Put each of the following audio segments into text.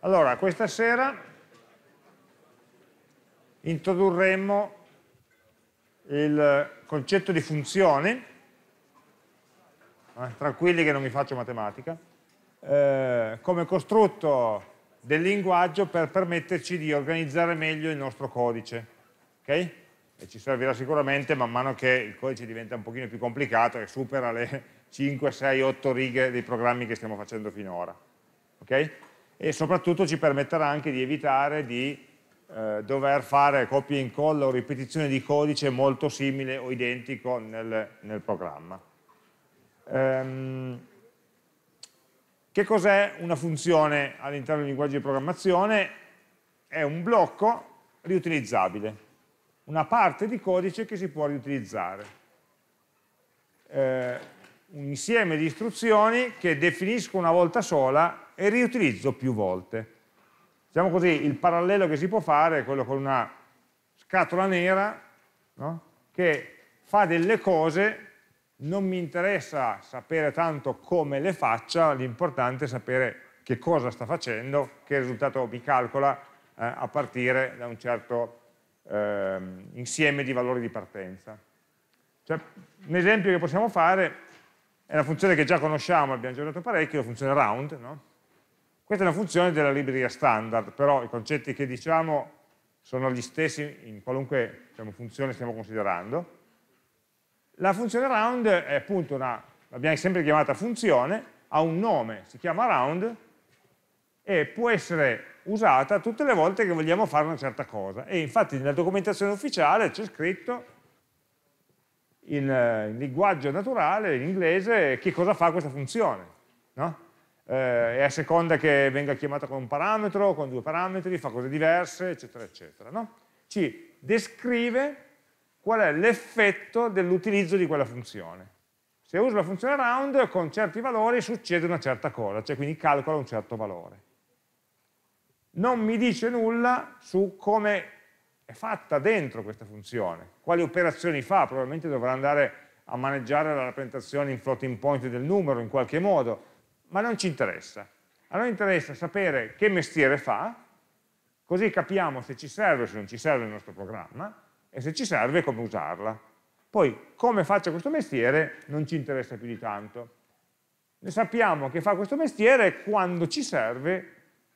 Allora, questa sera introdurremo il concetto di funzione, eh, tranquilli che non mi faccio matematica, eh, come costrutto del linguaggio per permetterci di organizzare meglio il nostro codice, ok? E ci servirà sicuramente man mano che il codice diventa un pochino più complicato e supera le 5, 6, 8 righe dei programmi che stiamo facendo finora, ok? e soprattutto ci permetterà anche di evitare di eh, dover fare copia e incolla o ripetizione di codice molto simile o identico nel, nel programma. Ehm, che cos'è una funzione all'interno del linguaggio di programmazione? È un blocco riutilizzabile, una parte di codice che si può riutilizzare. Eh, un insieme di istruzioni che definisco una volta sola e riutilizzo più volte. Diciamo così, il parallelo che si può fare è quello con una scatola nera no? che fa delle cose, non mi interessa sapere tanto come le faccia, l'importante è sapere che cosa sta facendo, che risultato mi calcola eh, a partire da un certo eh, insieme di valori di partenza. Cioè, un esempio che possiamo fare è una funzione che già conosciamo, abbiamo già usato parecchio, la funzione round, no? Questa è una funzione della libreria standard, però i concetti che diciamo sono gli stessi in qualunque diciamo, funzione stiamo considerando. La funzione round è appunto una, l'abbiamo sempre chiamata funzione, ha un nome, si chiama round e può essere usata tutte le volte che vogliamo fare una certa cosa. E infatti nella documentazione ufficiale c'è scritto in, eh, in, linguaggio naturale, in inglese, che cosa fa questa funzione. No? eh, e a seconda che venga chiamata con un parametro, con due parametri, fa cose diverse, eccetera, eccetera. No? Ci descrive qual è l'effetto dell'utilizzo di quella funzione. Se uso la funzione round, con certi valori succede una certa cosa, cioè quindi calcola un certo valore. Non mi dice nulla su come è fatta dentro questa funzione, quali operazioni fa, probabilmente dovrà andare a maneggiare la rappresentazione in floating point del numero in qualche modo, ma non ci interessa. A noi interessa sapere che mestiere fa, così capiamo se ci serve o se non ci serve il nostro programma e se ci serve come usarla. Poi come faccia questo mestiere non ci interessa più di tanto. Ne sappiamo che fa questo mestiere quando ci serve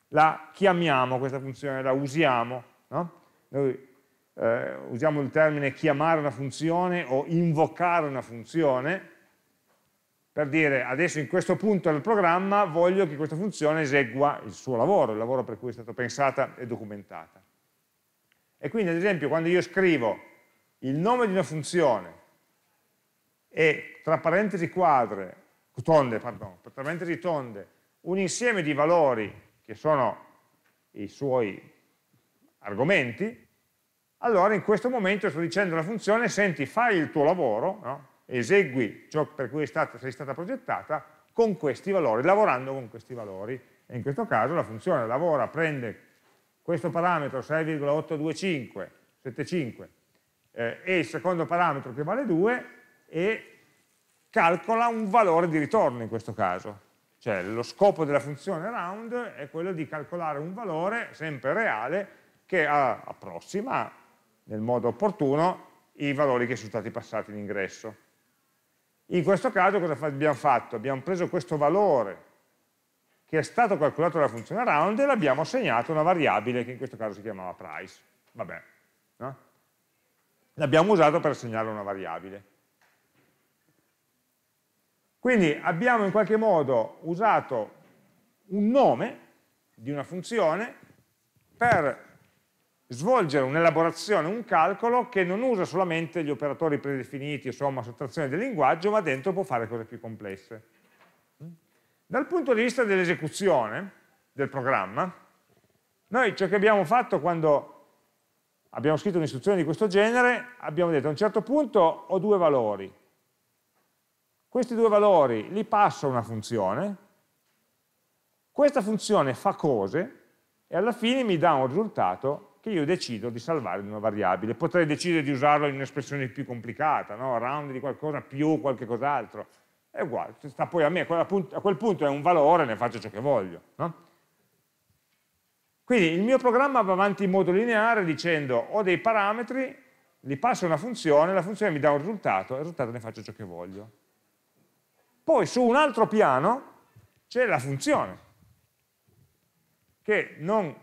la chiamiamo questa funzione, la usiamo. No? Noi eh, usiamo il termine chiamare una funzione o invocare una funzione per dire adesso in questo punto del programma voglio che questa funzione esegua il suo lavoro, il lavoro per cui è stata pensata e documentata. E quindi ad esempio quando io scrivo il nome di una funzione e tra parentesi quadre, tonde, pardon, tra parentesi tonde, un insieme di valori che sono i suoi argomenti, allora in questo momento sto dicendo alla funzione, senti, fai il tuo lavoro, no? esegui ciò per cui stata, sei stata progettata con questi valori, lavorando con questi valori. E in questo caso la funzione lavora, prende questo parametro 6,82575 eh, e il secondo parametro che vale 2 e calcola un valore di ritorno in questo caso. Cioè lo scopo della funzione round è quello di calcolare un valore sempre reale che approssima nel modo opportuno i valori che sono stati passati in ingresso. In questo caso cosa abbiamo fatto? Abbiamo preso questo valore che è stato calcolato dalla funzione round e l'abbiamo assegnato a una variabile che in questo caso si chiamava price. Vabbè, no? L'abbiamo usato per assegnare una variabile. Quindi abbiamo in qualche modo usato un nome di una funzione per svolgere un'elaborazione, un calcolo che non usa solamente gli operatori predefiniti, somma, sottrazione del linguaggio, ma dentro può fare cose più complesse. Dal punto di vista dell'esecuzione del programma, noi ciò che abbiamo fatto quando abbiamo scritto un'istruzione di questo genere, abbiamo detto a un certo punto ho due valori. Questi due valori li passo a una funzione, questa funzione fa cose e alla fine mi dà un risultato che io decido di salvare in una variabile. Potrei decidere di usarlo in un'espressione più complicata, no? round di qualcosa più qualche cos'altro. È uguale, sta poi a me, a quel punto è un valore, ne faccio ciò che voglio. No? Quindi il mio programma va avanti in modo lineare dicendo ho dei parametri, li passo a una funzione, la funzione mi dà un risultato, e il risultato ne faccio ciò che voglio. Poi su un altro piano c'è la funzione, che non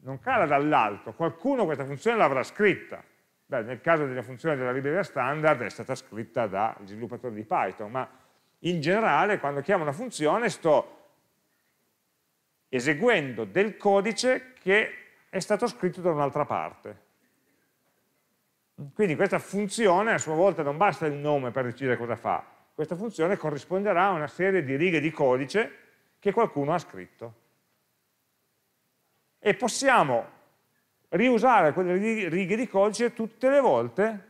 non cala dall'alto, qualcuno questa funzione l'avrà scritta. Beh, nel caso della funzione della libreria standard è stata scritta dal sviluppatore di Python, ma in generale quando chiamo una funzione sto eseguendo del codice che è stato scritto da un'altra parte. Quindi questa funzione a sua volta non basta il nome per decidere cosa fa, questa funzione corrisponderà a una serie di righe di codice che qualcuno ha scritto e possiamo riusare quelle righe di codice tutte le volte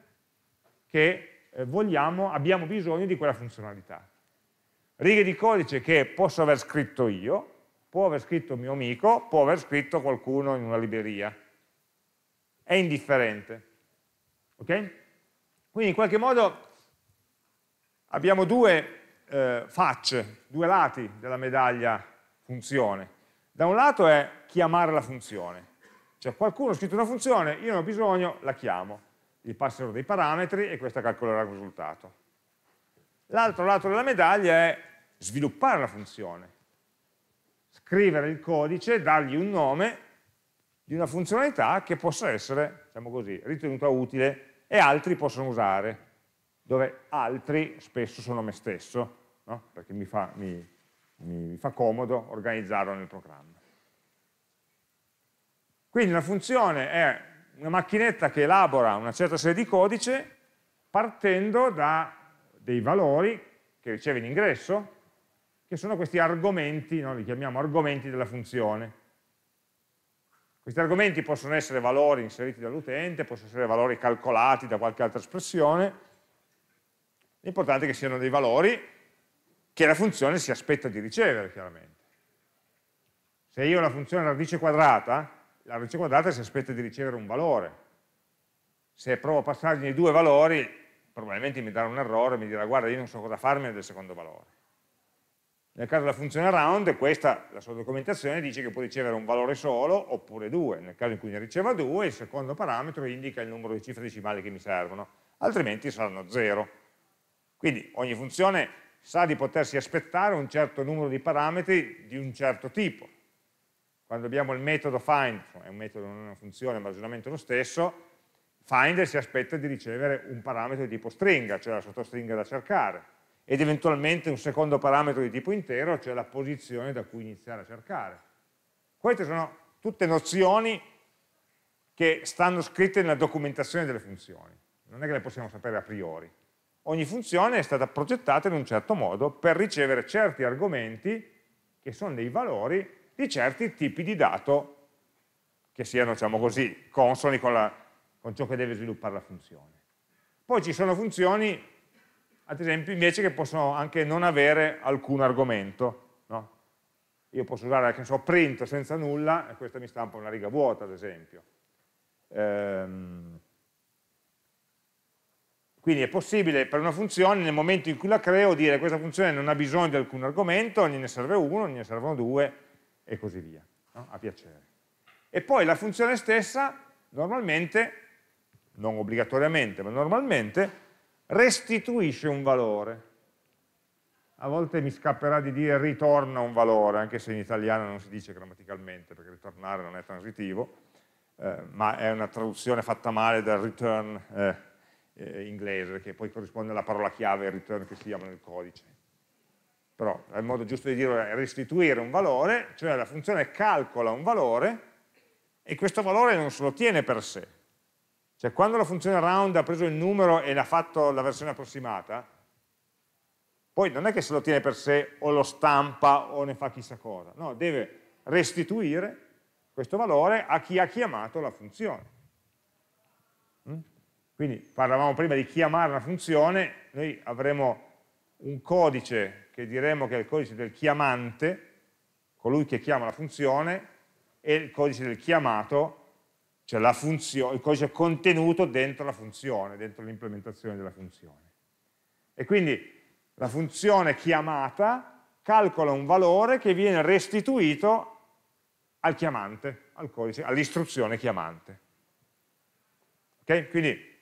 che eh, vogliamo, abbiamo bisogno di quella funzionalità. Righe di codice che posso aver scritto io, può aver scritto mio amico, può aver scritto qualcuno in una libreria. È indifferente. Okay? Quindi in qualche modo abbiamo due eh, facce, due lati della medaglia funzione. Da un lato è chiamare la funzione, cioè qualcuno ha scritto una funzione, io ne ho bisogno, la chiamo, gli passerò dei parametri e questa calcolerà il risultato. L'altro lato della medaglia è sviluppare la funzione, scrivere il codice, dargli un nome di una funzionalità che possa essere, diciamo così, ritenuta utile e altri possono usare, dove altri spesso sono me stesso, no? perché mi, fa, mi mi fa comodo organizzarlo nel programma. Quindi una funzione è una macchinetta che elabora una certa serie di codice partendo da dei valori che riceve in ingresso, che sono questi argomenti, no? li chiamiamo argomenti della funzione. Questi argomenti possono essere valori inseriti dall'utente, possono essere valori calcolati da qualche altra espressione, l'importante è che siano dei valori che la funzione si aspetta di ricevere, chiaramente. Se io ho la funzione radice quadrata, la radice quadrata si aspetta di ricevere un valore. Se provo a passargli nei due valori, probabilmente mi darà un errore, mi dirà guarda io non so cosa farmene del secondo valore. Nel caso della funzione round, questa, la sua documentazione dice che può ricevere un valore solo oppure due. Nel caso in cui ne riceva due, il secondo parametro indica il numero di cifre decimali che mi servono, altrimenti saranno zero. Quindi ogni funzione sa di potersi aspettare un certo numero di parametri di un certo tipo. Quando abbiamo il metodo find, è cioè un metodo, non è una funzione, ma ragionamento lo stesso, find si aspetta di ricevere un parametro di tipo stringa, cioè la sottostringa da cercare, ed eventualmente un secondo parametro di tipo intero, cioè la posizione da cui iniziare a cercare. Queste sono tutte nozioni che stanno scritte nella documentazione delle funzioni, non è che le possiamo sapere a priori ogni funzione è stata progettata in un certo modo per ricevere certi argomenti che sono dei valori di certi tipi di dato che siano, diciamo così, consoni con, la, con ciò che deve sviluppare la funzione. Poi ci sono funzioni, ad esempio, invece che possono anche non avere alcun argomento. No? Io posso usare, che so, print senza nulla e questa mi stampa una riga vuota, ad esempio. Ehm, quindi è possibile per una funzione, nel momento in cui la creo, dire questa funzione non ha bisogno di alcun argomento, ne serve uno, ne servono due e così via, no? a piacere. E poi la funzione stessa, normalmente, non obbligatoriamente, ma normalmente, restituisce un valore. A volte mi scapperà di dire ritorna un valore, anche se in italiano non si dice grammaticalmente, perché ritornare non è transitivo, eh, ma è una traduzione fatta male dal return eh, eh, inglese, che poi corrisponde alla parola chiave, il return che si chiama nel codice. Però è il modo giusto di dirlo è eh, restituire un valore, cioè la funzione calcola un valore e questo valore non se lo tiene per sé. Cioè quando la funzione round ha preso il numero e l'ha fatto la versione approssimata, poi non è che se lo tiene per sé o lo stampa o ne fa chissà cosa, no, deve restituire questo valore a chi ha chiamato la funzione. Quindi parlavamo prima di chiamare una funzione, noi avremo un codice che diremo che è il codice del chiamante, colui che chiama la funzione, e il codice del chiamato, cioè il codice contenuto dentro la funzione, dentro l'implementazione della funzione. E quindi la funzione chiamata calcola un valore che viene restituito al chiamante, al codice, all'istruzione chiamante. Okay? Quindi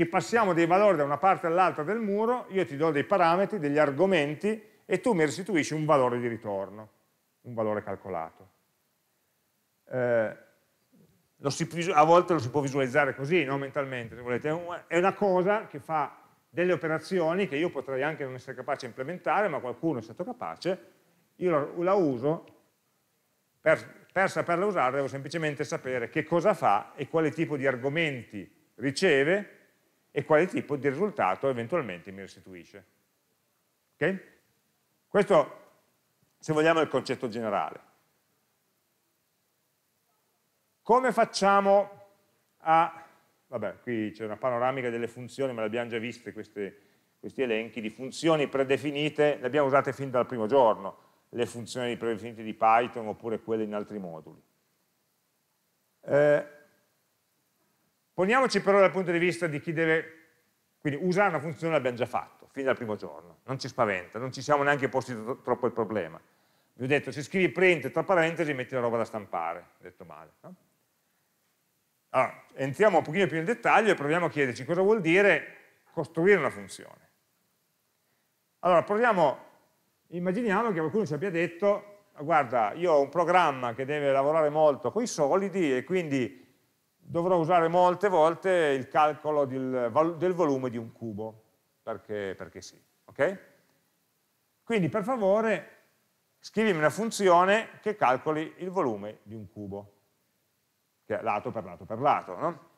ci passiamo dei valori da una parte all'altra del muro, io ti do dei parametri, degli argomenti e tu mi restituisci un valore di ritorno, un valore calcolato. Eh, si, a volte lo si può visualizzare così, no? mentalmente, se volete. È una cosa che fa delle operazioni che io potrei anche non essere capace di implementare, ma qualcuno è stato capace, io la, la uso, per, per saperla usare devo semplicemente sapere che cosa fa e quale tipo di argomenti riceve e quale tipo di risultato eventualmente mi restituisce. Okay? Questo, se vogliamo, è il concetto generale. Come facciamo a... Vabbè, qui c'è una panoramica delle funzioni, ma le abbiamo già viste queste, questi elenchi di funzioni predefinite, le abbiamo usate fin dal primo giorno, le funzioni predefinite di Python oppure quelle in altri moduli. Eh, Poniamoci però dal punto di vista di chi deve quindi usare una funzione l'abbiamo già fatto, fin dal primo giorno, non ci spaventa, non ci siamo neanche posti troppo il problema. Vi ho detto, se scrivi print tra parentesi metti la roba da stampare, ho detto male. No? Allora, entriamo un pochino più nel dettaglio e proviamo a chiederci cosa vuol dire costruire una funzione. Allora, proviamo, immaginiamo che qualcuno ci abbia detto, guarda, io ho un programma che deve lavorare molto con i solidi e quindi dovrò usare molte volte il calcolo del, del volume di un cubo, perché, perché sì. Okay? Quindi per favore scrivimi una funzione che calcoli il volume di un cubo, che è lato per lato per lato. No?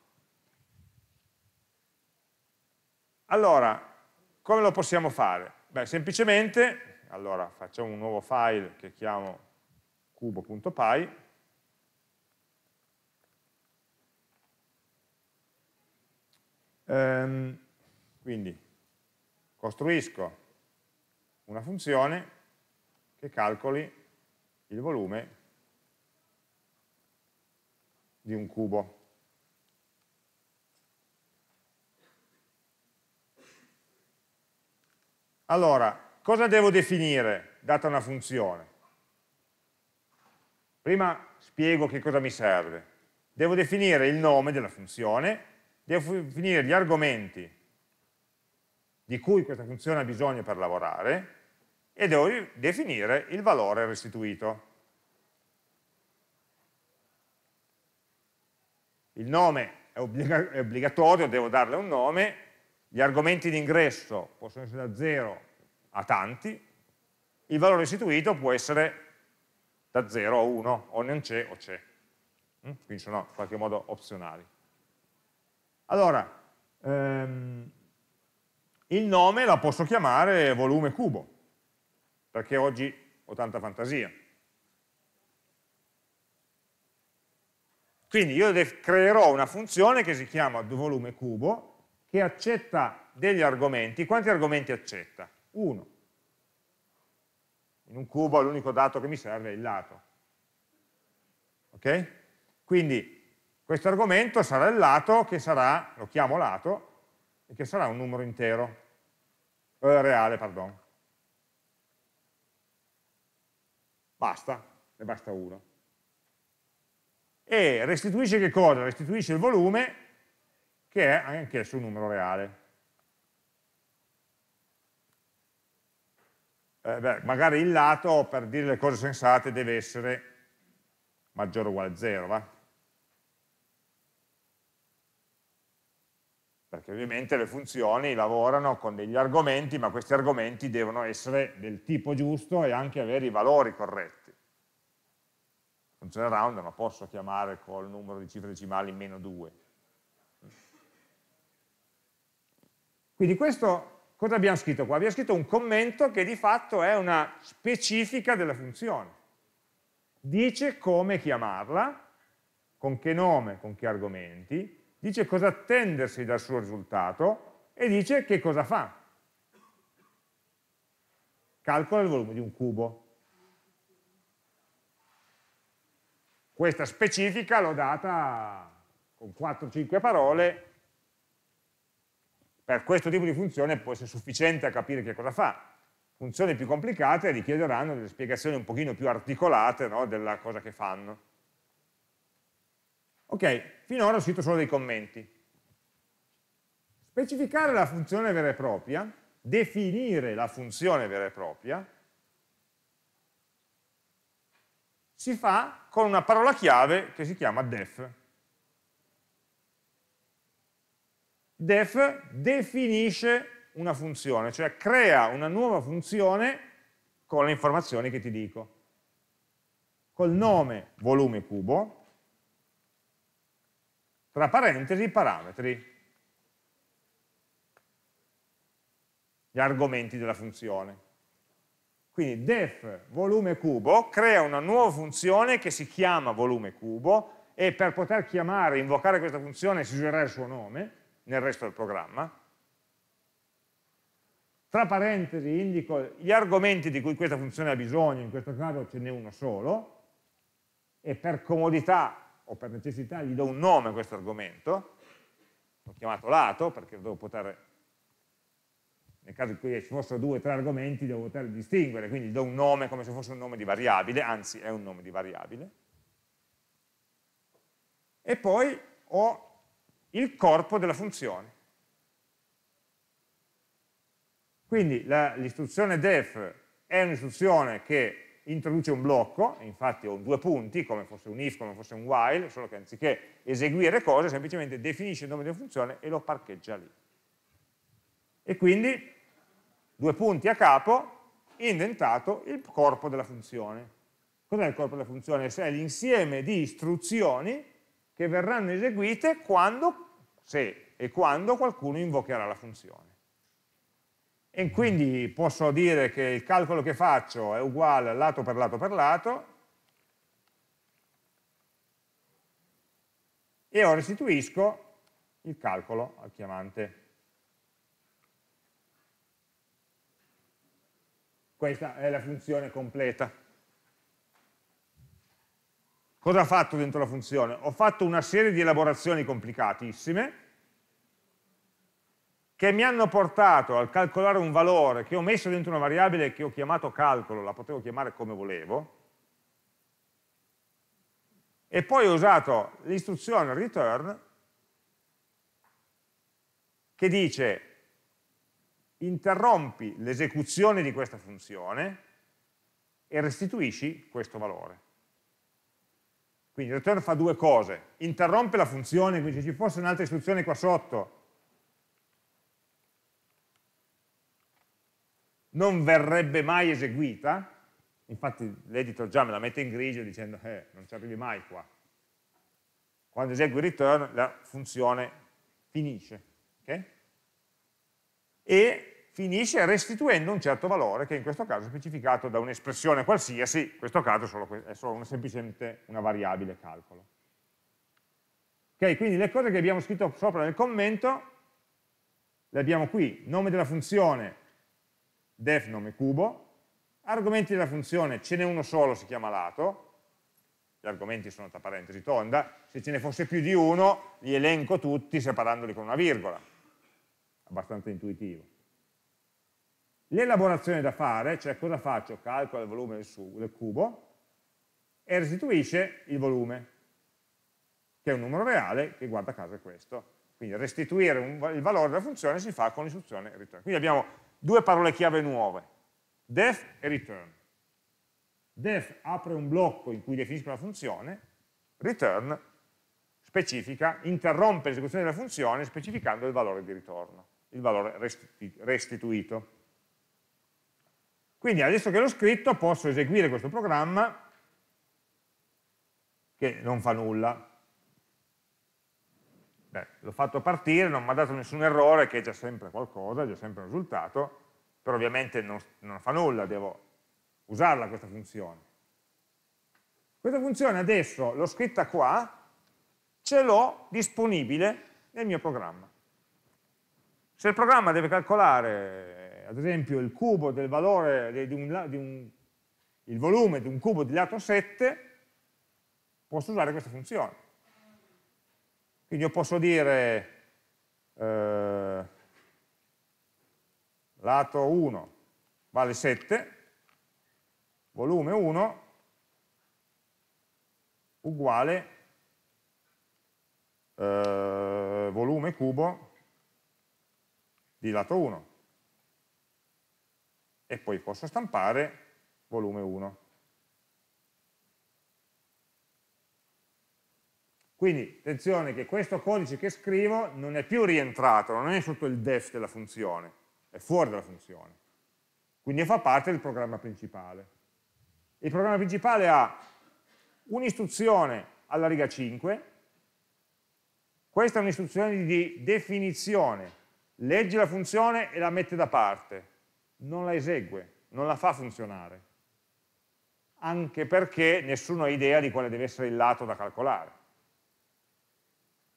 Allora, come lo possiamo fare? Beh, semplicemente, allora facciamo un nuovo file che chiamo cubo.py Ehm, quindi costruisco una funzione che calcoli il volume di un cubo. Allora, cosa devo definire data una funzione? Prima spiego che cosa mi serve. Devo definire il nome della funzione, devo definire gli argomenti di cui questa funzione ha bisogno per lavorare e devo definire il valore restituito. Il nome è obbligatorio, devo darle un nome, gli argomenti d'ingresso possono essere da 0 a tanti, il valore restituito può essere da 0 a 1, o non c'è o c'è, hm? quindi sono in qualche modo opzionali. Allora, ehm, il nome la posso chiamare volume cubo, perché oggi ho tanta fantasia. Quindi io creerò una funzione che si chiama volume cubo, che accetta degli argomenti. Quanti argomenti accetta? Uno. In un cubo l'unico dato che mi serve è il lato. Ok? Quindi questo argomento sarà il lato che sarà, lo chiamo lato, e che sarà un numero intero, eh, reale, pardon. Basta, ne basta uno. E restituisce che cosa? Restituisce il volume che è anch'esso un numero reale. Eh, beh, magari il lato, per dire le cose sensate, deve essere maggiore o uguale a 0, va? perché ovviamente le funzioni lavorano con degli argomenti, ma questi argomenti devono essere del tipo giusto e anche avere i valori corretti. funzione round non la posso chiamare col numero di cifre decimali meno 2. Quindi questo, cosa abbiamo scritto qua? Abbiamo scritto un commento che di fatto è una specifica della funzione. Dice come chiamarla, con che nome, con che argomenti, dice cosa attendersi dal suo risultato e dice che cosa fa. Calcola il volume di un cubo. Questa specifica l'ho data con 4-5 parole, per questo tipo di funzione può essere sufficiente a capire che cosa fa. Funzioni più complicate richiederanno delle spiegazioni un pochino più articolate no, della cosa che fanno. Ok, finora ho scritto solo dei commenti. Specificare la funzione vera e propria, definire la funzione vera e propria, si fa con una parola chiave che si chiama def. Def definisce una funzione, cioè crea una nuova funzione con le informazioni che ti dico. Col nome volume cubo, tra parentesi i parametri, gli argomenti della funzione. Quindi def volume cubo crea una nuova funzione che si chiama volume cubo e per poter chiamare, invocare questa funzione si userà il suo nome nel resto del programma. Tra parentesi indico gli argomenti di cui questa funzione ha bisogno, in questo caso ce n'è uno solo, e per comodità o per necessità gli do un nome a questo argomento, l'ho chiamato lato perché devo poter, nel caso in cui ci fossero due o tre argomenti, devo poter distinguere, quindi gli do un nome come se fosse un nome di variabile, anzi è un nome di variabile. E poi ho il corpo della funzione. Quindi l'istruzione def è un'istruzione che introduce un blocco, infatti ho due punti, come fosse un if, come fosse un while, solo che anziché eseguire cose, semplicemente definisce il nome di una funzione e lo parcheggia lì. E quindi due punti a capo, indentato il corpo della funzione. Cos'è il corpo della funzione? È l'insieme di istruzioni che verranno eseguite quando, se e quando qualcuno invocherà la funzione e quindi posso dire che il calcolo che faccio è uguale a lato per lato per lato e ora restituisco il calcolo al chiamante. Questa è la funzione completa. Cosa ho fatto dentro la funzione? Ho fatto una serie di elaborazioni complicatissime che mi hanno portato al calcolare un valore che ho messo dentro una variabile che ho chiamato calcolo, la potevo chiamare come volevo, e poi ho usato l'istruzione return che dice interrompi l'esecuzione di questa funzione e restituisci questo valore. Quindi return fa due cose, interrompe la funzione, quindi se ci fosse un'altra istruzione qua sotto non verrebbe mai eseguita, infatti l'editor già me la mette in grigio dicendo eh, non ci arrivi mai qua. Quando esegui return la funzione finisce, okay? e finisce restituendo un certo valore che in questo caso è specificato da un'espressione qualsiasi, in questo caso è solo una, semplicemente una variabile calcolo. Ok, quindi le cose che abbiamo scritto sopra nel commento le abbiamo qui, nome della funzione, def nome cubo, argomenti della funzione, ce n'è uno solo, si chiama lato, gli argomenti sono tra parentesi tonda, se ce ne fosse più di uno li elenco tutti separandoli con una virgola, abbastanza intuitivo. L'elaborazione da fare, cioè cosa faccio, calcola il volume del, del cubo e restituisce il volume, che è un numero reale, che guarda caso è questo. Quindi restituire un, il valore della funzione si fa con l'istruzione return. Quindi abbiamo due parole chiave nuove, def e return. Def apre un blocco in cui definisco la funzione, return specifica, interrompe l'esecuzione della funzione specificando il valore di ritorno, il valore restituito. Quindi adesso che l'ho scritto posso eseguire questo programma che non fa nulla, Beh, l'ho fatto partire, non mi ha dato nessun errore, che è già sempre qualcosa, è già sempre un risultato, però ovviamente non, non fa nulla, devo usarla questa funzione. Questa funzione adesso l'ho scritta qua, ce l'ho disponibile nel mio programma. Se il programma deve calcolare, ad esempio, il cubo del valore, di un, di un, il volume di un cubo di lato 7, posso usare questa funzione. Quindi io posso dire eh, lato 1 vale 7, volume 1 uguale eh, volume cubo di lato 1 e poi posso stampare volume 1. Quindi attenzione che questo codice che scrivo non è più rientrato, non è sotto il def della funzione, è fuori dalla funzione. Quindi fa parte del programma principale. Il programma principale ha un'istruzione alla riga 5, questa è un'istruzione di definizione, legge la funzione e la mette da parte, non la esegue, non la fa funzionare, anche perché nessuno ha idea di quale deve essere il lato da calcolare.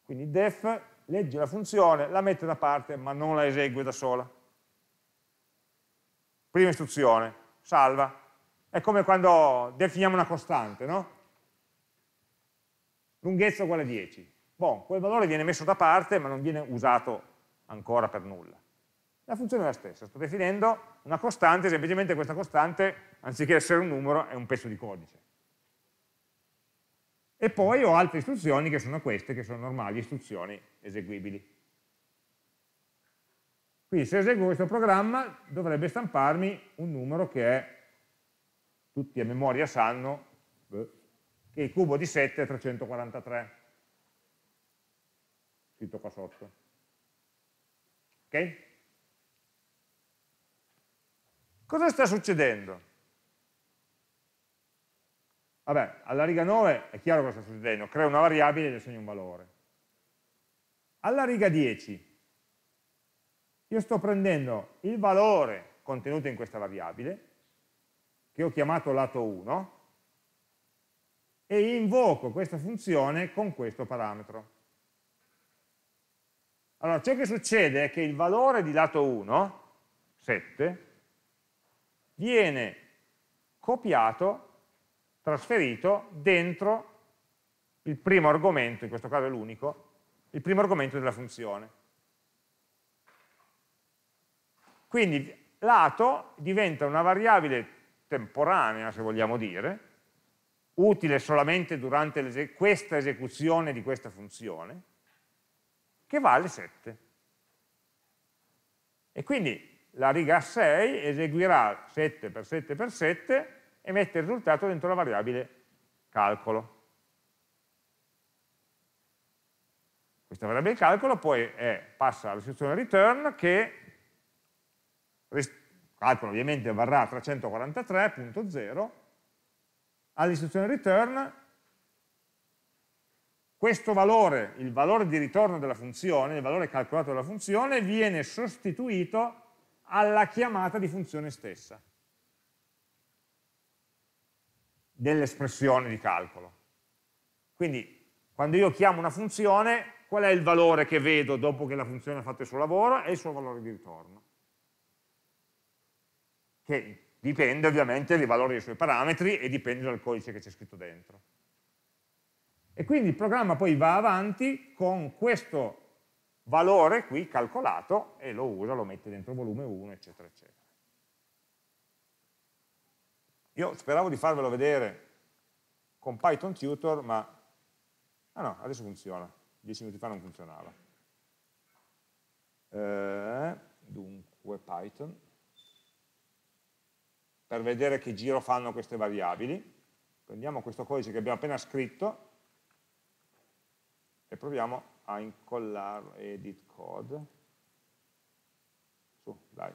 Quindi def legge la funzione, la mette da parte ma non la esegue da sola. Prima istruzione, salva. È come quando definiamo una costante, no? Lunghezza uguale a 10. Bon, quel valore viene messo da parte ma non viene usato ancora per nulla. La funzione è la stessa, sto definendo una costante, semplicemente questa costante, anziché essere un numero, è un pezzo di codice. E poi ho altre istruzioni che sono queste, che sono normali istruzioni eseguibili. Quindi se eseguo questo programma dovrebbe stamparmi un numero che è, tutti a memoria sanno, eh, che il cubo di 7 è 343, scritto qua sotto. Ok? Cosa sta succedendo? Vabbè, alla riga 9 è chiaro cosa sta succedendo, creo una variabile e gli assegno un valore. Alla riga 10 io sto prendendo il valore contenuto in questa variabile, che ho chiamato lato 1, e invoco questa funzione con questo parametro. Allora, ciò che succede è che il valore di lato 1, 7, viene copiato trasferito dentro il primo argomento, in questo caso è l'unico, il primo argomento della funzione. Quindi lato diventa una variabile temporanea, se vogliamo dire, utile solamente durante ese questa esecuzione di questa funzione, che vale 7. E quindi la riga 6 eseguirà 7 per 7 per 7 e mette il risultato dentro la variabile calcolo. Questa variabile calcolo poi è, passa all'istruzione return che calcolo ovviamente varrà 343.0 all'istruzione return questo valore, il valore di ritorno della funzione, il valore calcolato della funzione viene sostituito alla chiamata di funzione stessa dell'espressione di calcolo. Quindi quando io chiamo una funzione, qual è il valore che vedo dopo che la funzione ha fatto il suo lavoro e il suo valore di ritorno? Che dipende ovviamente dai valori dei suoi parametri e dipende dal codice che c'è scritto dentro. E quindi il programma poi va avanti con questo valore qui calcolato e lo usa, lo mette dentro volume 1, eccetera, eccetera. Io speravo di farvelo vedere con Python Tutor, ma ah no, adesso funziona. Dieci minuti fa non funzionava. Eh, dunque, Python. Per vedere che giro fanno queste variabili, prendiamo questo codice che abbiamo appena scritto e proviamo a incollare edit code. Su, dai.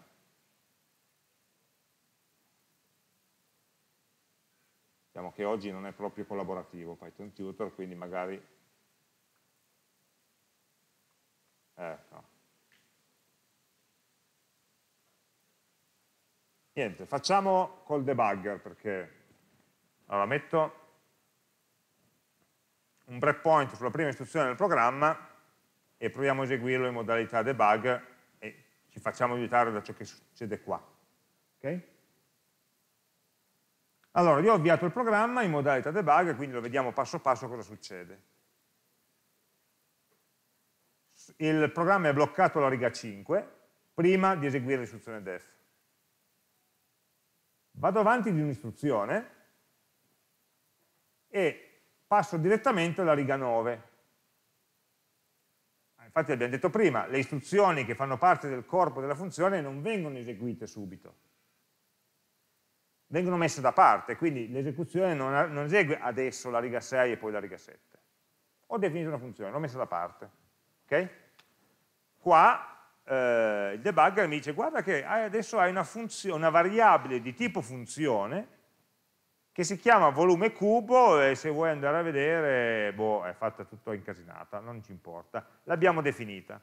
diciamo che oggi non è proprio collaborativo Python Tutor, quindi magari... Ecco. Niente, facciamo col debugger perché... Allora, metto un breakpoint sulla prima istruzione del programma e proviamo a eseguirlo in modalità debug e ci facciamo aiutare da ciò che succede qua. Okay? Allora, io ho avviato il programma in modalità debug, quindi lo vediamo passo passo cosa succede. Il programma è bloccato alla riga 5, prima di eseguire l'istruzione def. Vado avanti di un'istruzione e passo direttamente alla riga 9. Ah, infatti abbiamo detto prima, le istruzioni che fanno parte del corpo della funzione non vengono eseguite subito, vengono messe da parte, quindi l'esecuzione non, non esegue adesso la riga 6 e poi la riga 7. Ho definito una funzione, l'ho messa da parte. Okay? Qua eh, il debugger mi dice guarda che adesso hai una, una, variabile di tipo funzione che si chiama volume cubo e se vuoi andare a vedere, boh, è fatta tutto incasinata, non ci importa, l'abbiamo definita.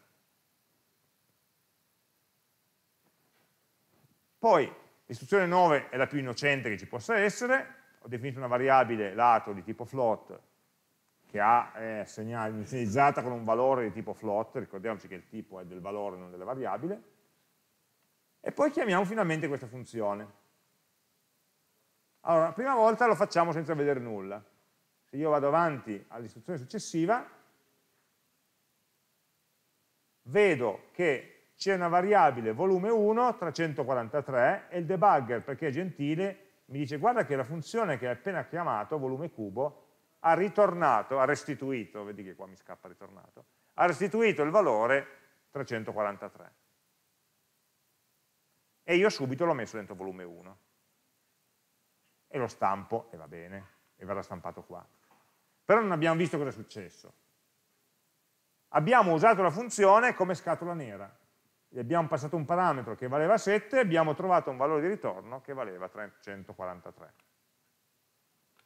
Poi L'istruzione 9 è la più innocente che ci possa essere, ho definito una variabile lato di tipo float che ha, è inizializzata con un valore di tipo float, ricordiamoci che il tipo è del valore, non della variabile, e poi chiamiamo finalmente questa funzione. Allora, la prima volta lo facciamo senza vedere nulla. Se io vado avanti all'istruzione successiva, vedo che c'è una variabile volume 1 343 e il debugger, perché è gentile, mi dice guarda che la funzione che hai appena chiamato, volume cubo, ha ritornato, ha restituito, vedi che qua mi scappa ritornato, ha restituito il valore 343. E io subito l'ho messo dentro volume 1. E lo stampo, e va bene, e verrà stampato qua. Però non abbiamo visto cosa è successo. Abbiamo usato la funzione come scatola nera gli abbiamo passato un parametro che valeva 7, abbiamo trovato un valore di ritorno che valeva 343.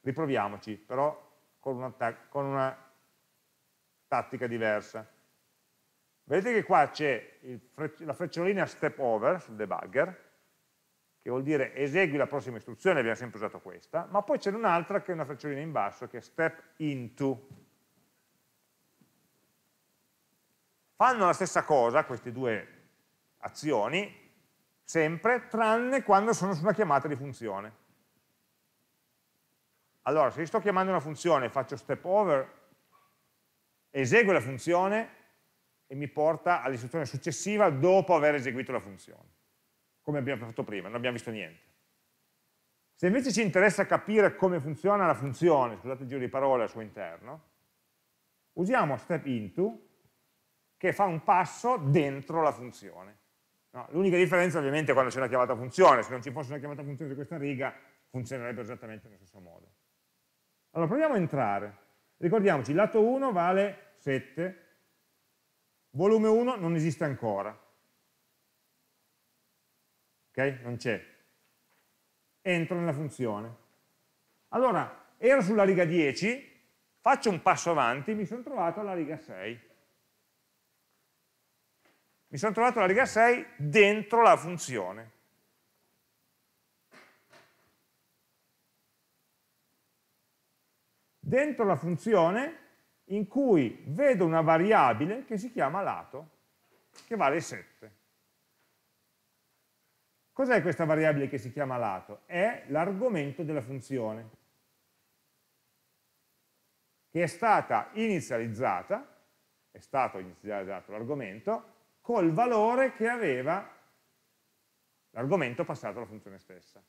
Riproviamoci, però con una, con una tattica diversa. Vedete che qua c'è fre la frecciolina step over sul debugger, che vuol dire esegui la prossima istruzione, abbiamo sempre usato questa, ma poi c'è un'altra che è una frecciolina in basso, che è step into. Fanno la stessa cosa, questi due azioni, sempre, tranne quando sono su una chiamata di funzione. Allora, se io sto chiamando una funzione, faccio step over, esegue la funzione e mi porta all'istruzione successiva dopo aver eseguito la funzione, come abbiamo fatto prima, non abbiamo visto niente. Se invece ci interessa capire come funziona la funzione, scusate il giro di parole al suo interno, usiamo step into che fa un passo dentro la funzione. No, L'unica differenza ovviamente è quando c'è una chiamata funzione, se non ci fosse una chiamata funzione di questa riga funzionerebbe esattamente nello stesso modo. Allora proviamo a entrare. Ricordiamoci, lato 1 vale 7, volume 1 non esiste ancora. Ok? Non c'è. Entro nella funzione. Allora, ero sulla riga 10, faccio un passo avanti, mi sono trovato alla riga 6 mi sono trovato la riga 6 dentro la funzione. Dentro la funzione in cui vedo una variabile che si chiama lato, che vale 7. Cos'è questa variabile che si chiama lato? È l'argomento della funzione, che è stata inizializzata, è stato inizializzato l'argomento, col valore che aveva l'argomento passato alla funzione stessa.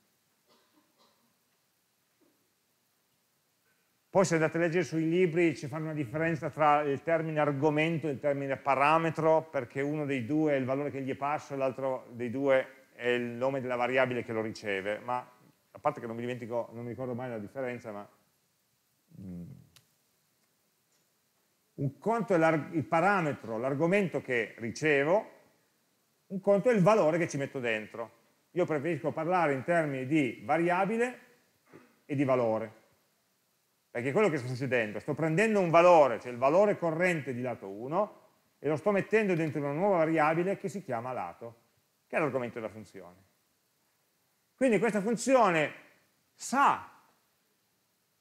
Poi se andate a leggere sui libri ci fanno una differenza tra il termine argomento e il termine parametro, perché uno dei due è il valore che gli passo e l'altro dei due è il nome della variabile che lo riceve, ma a parte che non mi, non mi ricordo mai la differenza, ma mm, un conto è il parametro, l'argomento che ricevo, un conto è il valore che ci metto dentro. Io preferisco parlare in termini di variabile e di valore, perché è quello che sta succedendo, sto prendendo un valore, cioè il valore corrente di lato 1, e lo sto mettendo dentro una nuova variabile che si chiama lato, che è l'argomento della funzione. Quindi questa funzione sa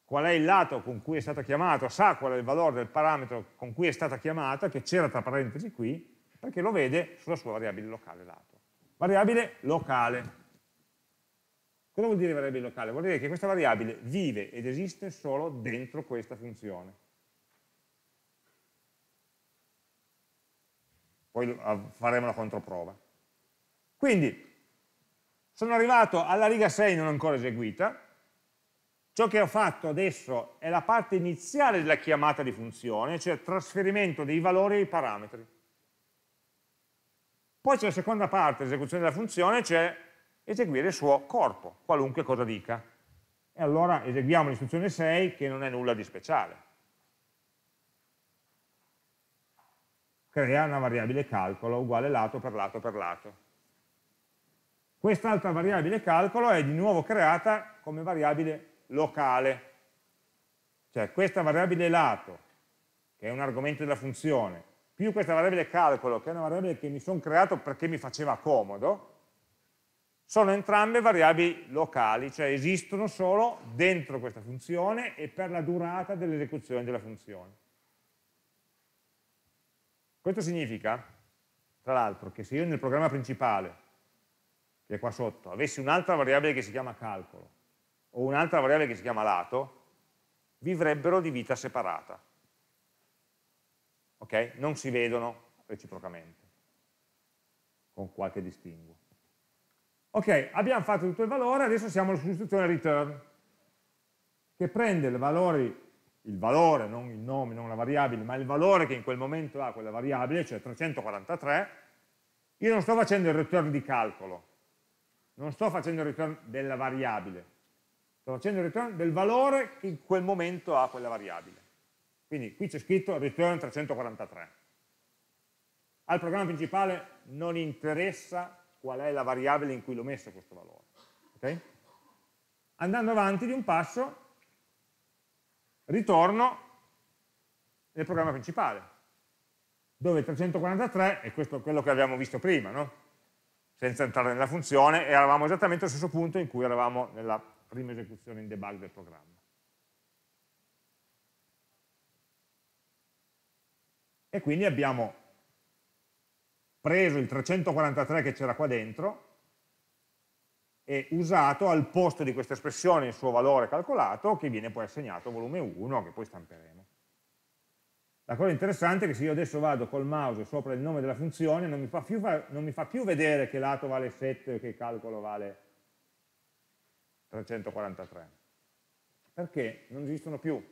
qual è il lato con cui è stata chiamata, sa qual è il valore del parametro con cui è stata chiamata, che c'era tra parentesi qui, perché lo vede sulla sua variabile locale lato. Variabile locale. Cosa vuol dire variabile locale? Vuol dire che questa variabile vive ed esiste solo dentro questa funzione. Poi faremo la controprova. Quindi, sono arrivato alla riga 6 non ancora eseguita, Ciò che ho fatto adesso è la parte iniziale della chiamata di funzione, cioè trasferimento dei valori ai parametri. Poi c'è la seconda parte, l'esecuzione della funzione, cioè eseguire il suo corpo, qualunque cosa dica. E allora eseguiamo l'istruzione 6 che non è nulla di speciale. Crea una variabile calcolo uguale lato per lato per lato. Quest'altra variabile calcolo è di nuovo creata come variabile locale. Cioè questa variabile lato, che è un argomento della funzione, più questa variabile calcolo, che è una variabile che mi sono creato perché mi faceva comodo, sono entrambe variabili locali, cioè esistono solo dentro questa funzione e per la durata dell'esecuzione della funzione. Questo significa, tra l'altro, che se io nel programma principale, che è qua sotto, avessi un'altra variabile che si chiama calcolo, o un'altra variabile che si chiama lato, vivrebbero di vita separata. Okay? Non si vedono reciprocamente, con qualche distinguo. Ok, abbiamo fatto tutto il valore, adesso siamo alla sostituzione return, che prende il valore, il valore, non il nome, non la variabile, ma il valore che in quel momento ha quella variabile, cioè 343, io non sto facendo il return di calcolo, non sto facendo il return della variabile, Sto facendo il return del valore che in quel momento ha quella variabile. Quindi qui c'è scritto return 343. Al programma principale non interessa qual è la variabile in cui l'ho messo questo valore. Okay? Andando avanti di un passo, ritorno nel programma principale, dove 343 è questo, quello che abbiamo visto prima, no? senza entrare nella funzione, eravamo esattamente allo stesso punto in cui eravamo nella prima esecuzione in debug del programma. E quindi abbiamo preso il 343 che c'era qua dentro e usato al posto di questa espressione il suo valore calcolato che viene poi assegnato volume 1 che poi stamperemo. La cosa interessante è che se io adesso vado col mouse sopra il nome della funzione non mi fa più, non mi fa più vedere che lato vale 7 e che calcolo vale 343. Perché non esistono più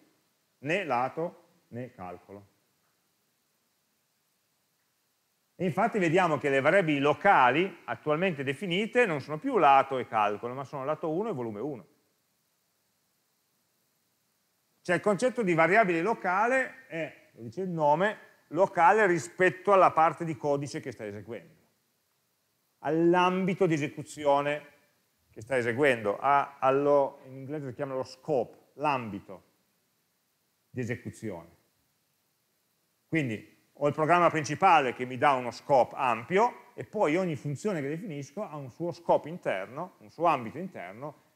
né lato né calcolo. E infatti vediamo che le variabili locali attualmente definite non sono più lato e calcolo, ma sono lato 1 e volume 1. Cioè il concetto di variabile locale è, lo dice il nome, locale rispetto alla parte di codice che sta eseguendo, all'ambito di esecuzione che sta eseguendo ha allo, in inglese si chiama lo scope, l'ambito di esecuzione. Quindi ho il programma principale che mi dà uno scope ampio e poi ogni funzione che definisco ha un suo scope interno, un suo ambito interno,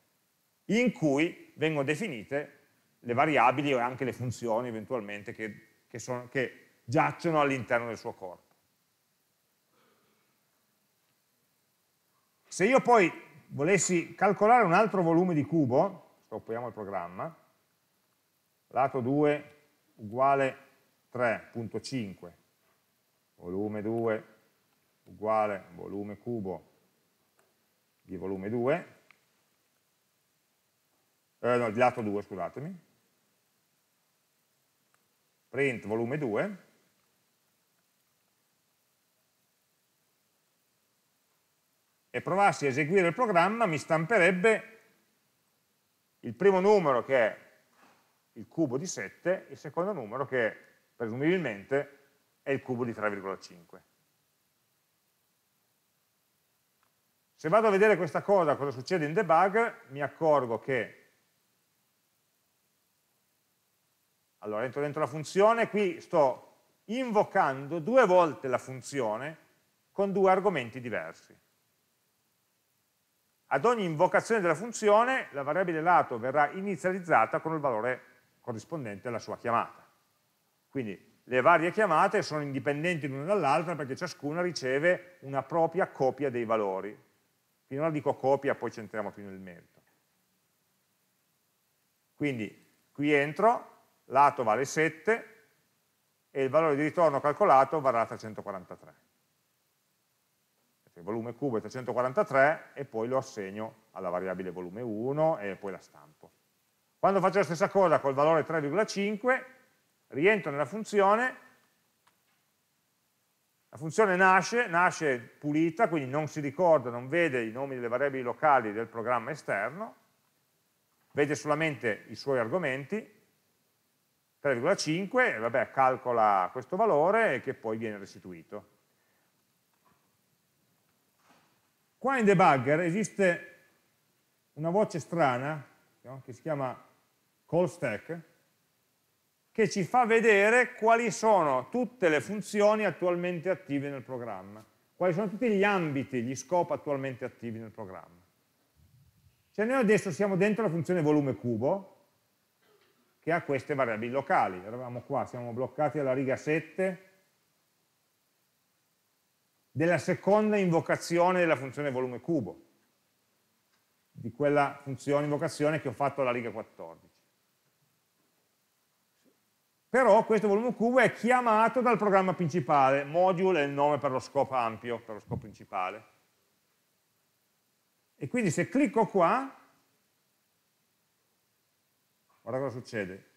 in cui vengono definite le variabili o anche le funzioni eventualmente che, che, sono, che giacciono all'interno del suo corpo. Se io poi volessi calcolare un altro volume di cubo, stoppiamo il programma, lato 2 uguale 3.5, volume 2 uguale volume cubo di volume 2, eh, no, di lato 2, scusatemi, print volume 2, e provassi a eseguire il programma mi stamperebbe il primo numero che è il cubo di 7, il secondo numero che presumibilmente è il cubo di 3,5. Se vado a vedere questa cosa, cosa succede in debug, mi accorgo che Allora entro dentro la funzione, qui sto invocando due volte la funzione con due argomenti diversi ad ogni invocazione della funzione la variabile lato verrà inizializzata con il valore corrispondente alla sua chiamata. Quindi le varie chiamate sono indipendenti l'una dall'altra perché ciascuna riceve una propria copia dei valori. Finora dico copia, poi ci entriamo più nel merito. Quindi qui entro, lato vale 7 e il valore di ritorno calcolato varrà 343 cioè volume cubo è 343 e poi lo assegno alla variabile volume 1 e poi la stampo. Quando faccio la stessa cosa col valore 3,5, rientro nella funzione, la funzione nasce, nasce pulita, quindi non si ricorda, non vede i nomi delle variabili locali del programma esterno, vede solamente i suoi argomenti, 3,5, vabbè, calcola questo valore che poi viene restituito. Qua in debugger esiste una voce strana no? che si chiama call stack che ci fa vedere quali sono tutte le funzioni attualmente attive nel programma, quali sono tutti gli ambiti, gli scope attualmente attivi nel programma. Cioè noi adesso siamo dentro la funzione volume cubo, che ha queste variabili locali. Eravamo qua, siamo bloccati alla riga 7 della seconda invocazione della funzione volume cubo, di quella funzione invocazione che ho fatto alla riga 14. Però questo volume cubo è chiamato dal programma principale, module è il nome per lo scopo ampio, per lo scopo principale. E quindi se clicco qua, guarda cosa succede.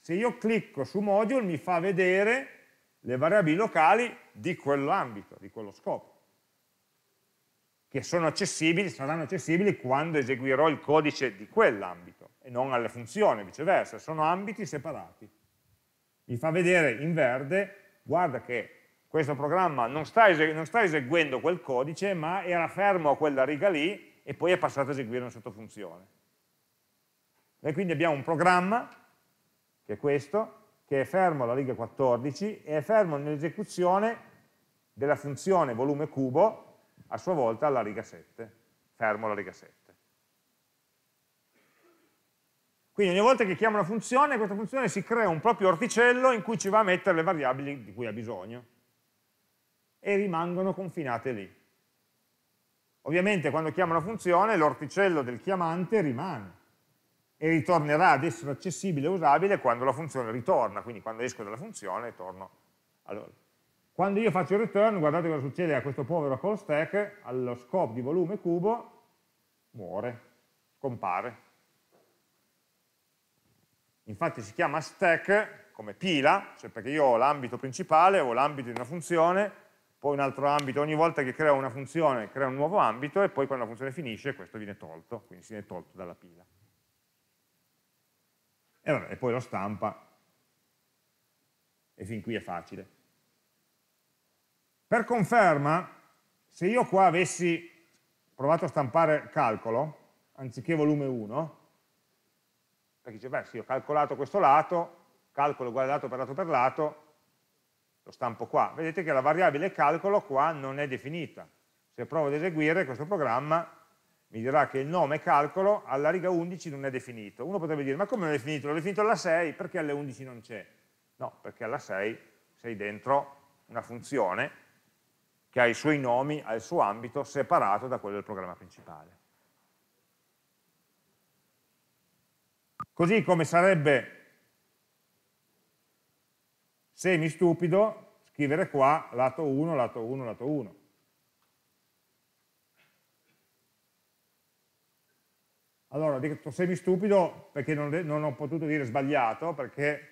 Se io clicco su module mi fa vedere le variabili locali di quell'ambito, di quello scopo, che sono accessibili, saranno accessibili quando eseguirò il codice di quell'ambito e non alle funzioni, viceversa, sono ambiti separati. Mi fa vedere in verde, guarda che questo programma non sta, non sta eseguendo quel codice, ma era fermo a quella riga lì e poi è passato a eseguire una sottofunzione. E quindi abbiamo un programma, che è questo, che è fermo alla riga 14 e è fermo nell'esecuzione della funzione volume cubo a sua volta alla riga 7, fermo alla riga 7. Quindi ogni volta che chiama una funzione, questa funzione si crea un proprio orticello in cui ci va a mettere le variabili di cui ha bisogno e rimangono confinate lì. Ovviamente quando chiama una funzione l'orticello del chiamante rimane, e ritornerà ad essere accessibile e usabile quando la funzione ritorna, quindi quando esco dalla funzione torno allora, Quando io faccio il return, guardate cosa succede a questo povero call stack, allo scope di volume cubo, muore, compare. Infatti si chiama stack come pila, cioè perché io ho l'ambito principale, ho l'ambito di una funzione, poi un altro ambito, ogni volta che creo una funzione crea un nuovo ambito e poi quando la funzione finisce questo viene tolto, quindi si viene tolto dalla pila e, vabbè, e poi lo stampa e fin qui è facile. Per conferma, se io qua avessi provato a stampare calcolo, anziché volume 1, perché dice, beh, se io ho calcolato questo lato, calcolo uguale lato per lato per lato, lo stampo qua. Vedete che la variabile calcolo qua non è definita. Se provo ad eseguire questo programma, mi dirà che il nome calcolo alla riga 11 non è definito. Uno potrebbe dire, ma come non è definito? L'ho definito alla 6, perché alle 11 non c'è? No, perché alla 6 sei dentro una funzione che ha i suoi nomi, ha il suo ambito separato da quello del programma principale. Così come sarebbe semi stupido scrivere qua lato 1, lato 1, lato 1 Allora, ho detto semi-stupido perché non, non ho potuto dire sbagliato, perché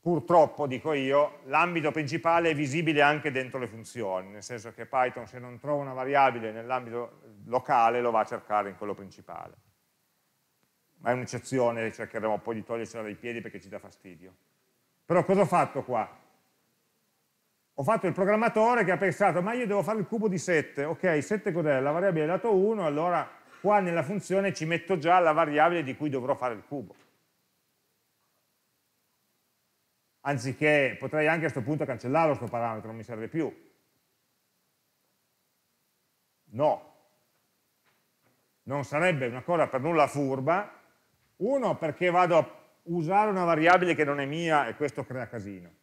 purtroppo, dico io, l'ambito principale è visibile anche dentro le funzioni, nel senso che Python se non trova una variabile nell'ambito locale lo va a cercare in quello principale. Ma è un'eccezione, cercheremo poi di togliercela dai piedi perché ci dà fastidio. Però cosa ho fatto qua? ho fatto il programmatore che ha pensato ma io devo fare il cubo di 7 ok 7 cos'è? la variabile dato 1 allora qua nella funzione ci metto già la variabile di cui dovrò fare il cubo anziché potrei anche a questo punto cancellarlo questo parametro non mi serve più no non sarebbe una cosa per nulla furba uno perché vado a usare una variabile che non è mia e questo crea casino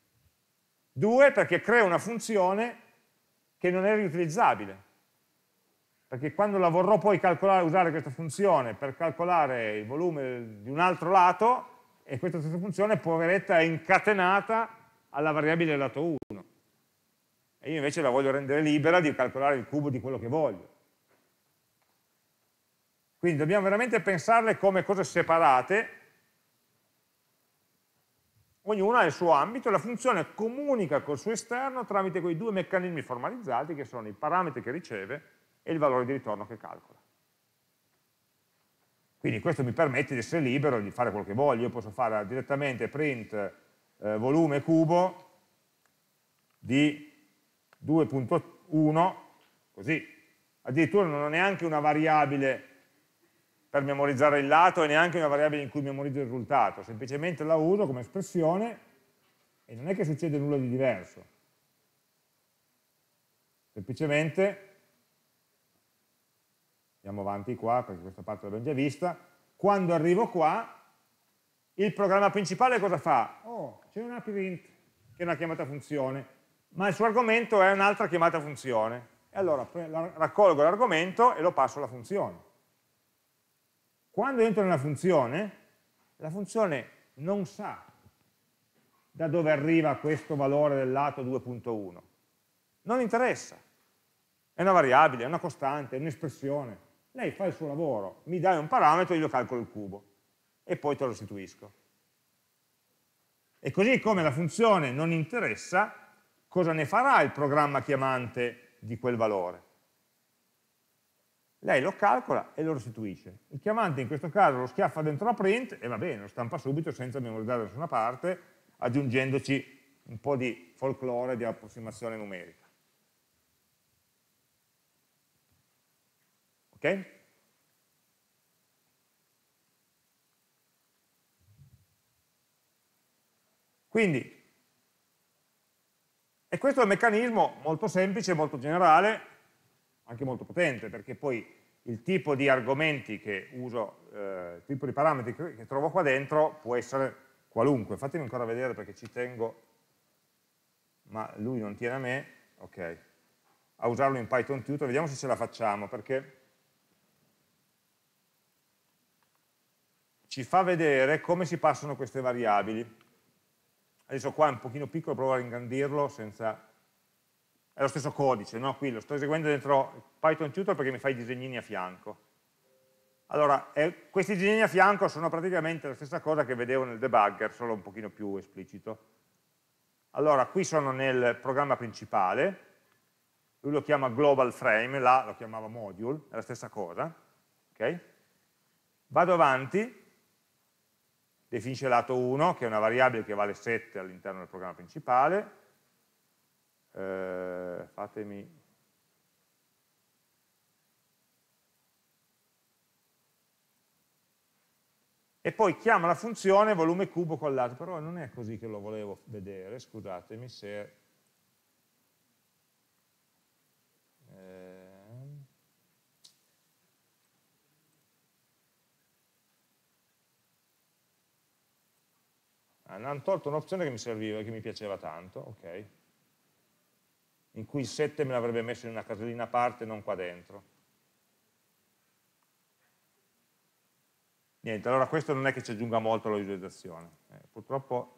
Due, perché crea una funzione che non è riutilizzabile. Perché quando la vorrò poi calcolare, usare questa funzione per calcolare il volume di un altro lato, e questa stessa funzione, poveretta, è incatenata alla variabile lato 1. E io invece la voglio rendere libera di calcolare il cubo di quello che voglio. Quindi dobbiamo veramente pensarle come cose separate, ognuno ha il suo ambito e la funzione comunica col suo esterno tramite quei due meccanismi formalizzati che sono i parametri che riceve e il valore di ritorno che calcola. Quindi questo mi permette di essere libero, di fare quello che voglio, io posso fare direttamente print eh, volume cubo di 2.1, così, addirittura non ho neanche una variabile per memorizzare il lato e neanche una variabile in cui memorizzo il risultato, semplicemente la uso come espressione e non è che succede nulla di diverso. Semplicemente, andiamo avanti qua perché questa parte l'abbiamo già vista, quando arrivo qua il programma principale cosa fa? Oh, c'è una print che è una chiamata funzione, ma il suo argomento è un'altra chiamata funzione. E allora raccolgo l'argomento e lo passo alla funzione. Quando entro nella funzione, la funzione non sa da dove arriva questo valore del lato 2.1. Non interessa. È una variabile, è una costante, è un'espressione. Lei fa il suo lavoro, mi dai un parametro, io calcolo il cubo e poi te lo restituisco. E così come la funzione non interessa, cosa ne farà il programma chiamante di quel valore? lei lo calcola e lo restituisce. Il chiamante in questo caso lo schiaffa dentro la print e va bene, lo stampa subito senza memorizzare da nessuna parte, aggiungendoci un po' di folklore, di approssimazione numerica. Ok? Quindi, e questo è un meccanismo molto semplice, molto generale, anche molto potente, perché poi il tipo di argomenti che uso, eh, il tipo di parametri che trovo qua dentro può essere qualunque. Fatemi ancora vedere perché ci tengo, ma lui non tiene a me, ok, a usarlo in Python Tutor, vediamo se ce la facciamo, perché ci fa vedere come si passano queste variabili. Adesso qua è un pochino piccolo, provo a ingrandirlo senza è lo stesso codice, no? qui lo sto eseguendo dentro Python Tutor perché mi fai i disegnini a fianco. Allora, eh, questi disegnini a fianco sono praticamente la stessa cosa che vedevo nel debugger, solo un pochino più esplicito. Allora, qui sono nel programma principale, lui lo chiama global frame, là lo chiamava module, è la stessa cosa. Okay? Vado avanti, definisce lato 1, che è una variabile che vale 7 all'interno del programma principale, eh, fatemi e poi chiama la funzione volume cubo con l'altro però non è così che lo volevo vedere, scusatemi se... Eh, ah, hanno tolto un'opzione che mi serviva, e che mi piaceva tanto, ok in cui il 7 me l'avrebbe messo in una casellina a parte, non qua dentro. Niente, allora questo non è che ci aggiunga molto alla visualizzazione. Eh, purtroppo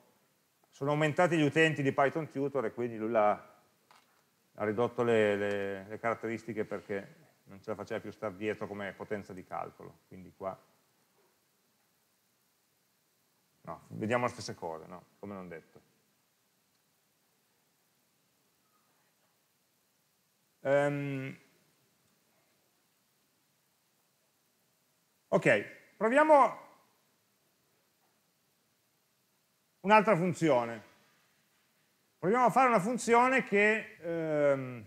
sono aumentati gli utenti di Python Tutor e quindi lui ha, ha ridotto le, le, le, caratteristiche perché non ce la faceva più star dietro come potenza di calcolo. Quindi qua... No, vediamo le stesse cose, no? come non detto. Um, ok, proviamo un'altra funzione. Proviamo a fare una funzione che ehm,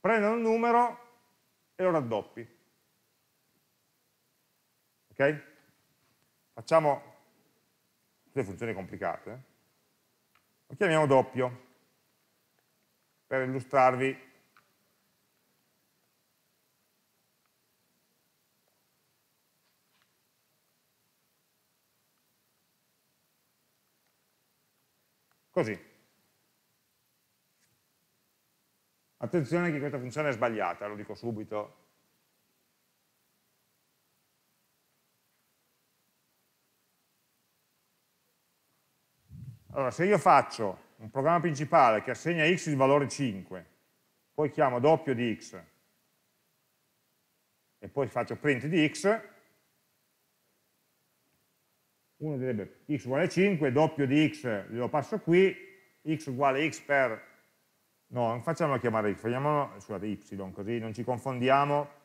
prenda un numero e lo raddoppi. Ok? Facciamo delle funzioni complicate. Eh. Lo chiamiamo doppio per illustrarvi così. Attenzione che questa funzione è sbagliata, lo dico subito. Allora, se io faccio un programma principale che assegna x il valore 5, poi chiamo doppio di x e poi faccio print di x, uno direbbe x uguale 5, doppio di x lo passo qui, x uguale x per... No, non facciamolo chiamare x, facciamolo, scusate, y, così non ci confondiamo.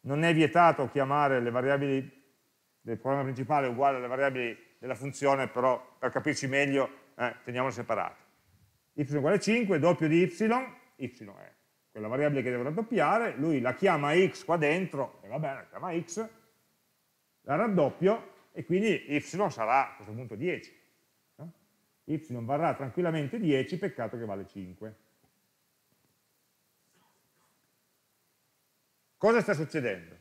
Non è vietato chiamare le variabili del programma principale uguale alle variabili della funzione, però per capirci meglio eh, teniamole separate. y uguale 5, doppio di y, y è quella variabile che devo raddoppiare, lui la chiama x qua dentro, e vabbè, la chiama x, la raddoppio e quindi y sarà a questo punto 10. No? y varrà tranquillamente 10, peccato che vale 5. Cosa sta succedendo?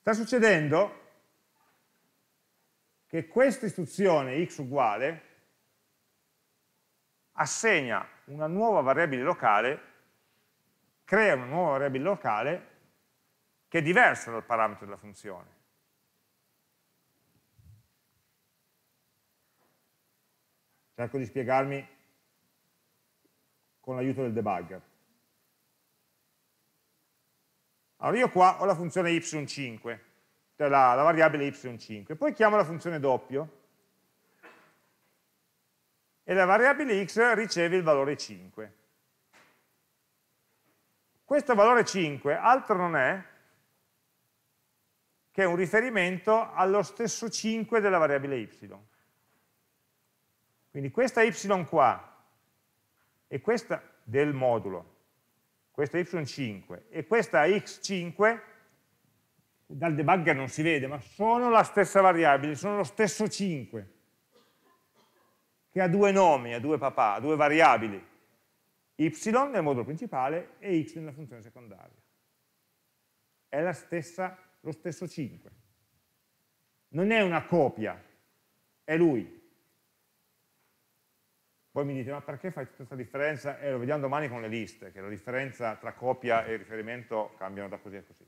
Sta succedendo che questa istruzione x uguale assegna una nuova variabile locale, crea una nuova variabile locale che è diversa dal parametro della funzione. Cerco di spiegarmi con l'aiuto del debugger. Allora io qua ho la funzione y5, la, la variabile y5. Poi chiamo la funzione doppio e la variabile x riceve il valore 5. Questo valore 5 altro non è che un riferimento allo stesso 5 della variabile y. Quindi questa y qua e questa del modulo, questa y5 e questa x5 dal debugger non si vede, ma sono la stessa variabile, sono lo stesso 5, che ha due nomi, ha due papà, ha due variabili, y nel modulo principale e x nella funzione secondaria. È la stessa, lo stesso 5. Non è una copia, è lui. Poi mi dite, ma perché fai tutta questa differenza? E eh, lo vediamo domani con le liste, che la differenza tra copia e riferimento cambiano da così a così.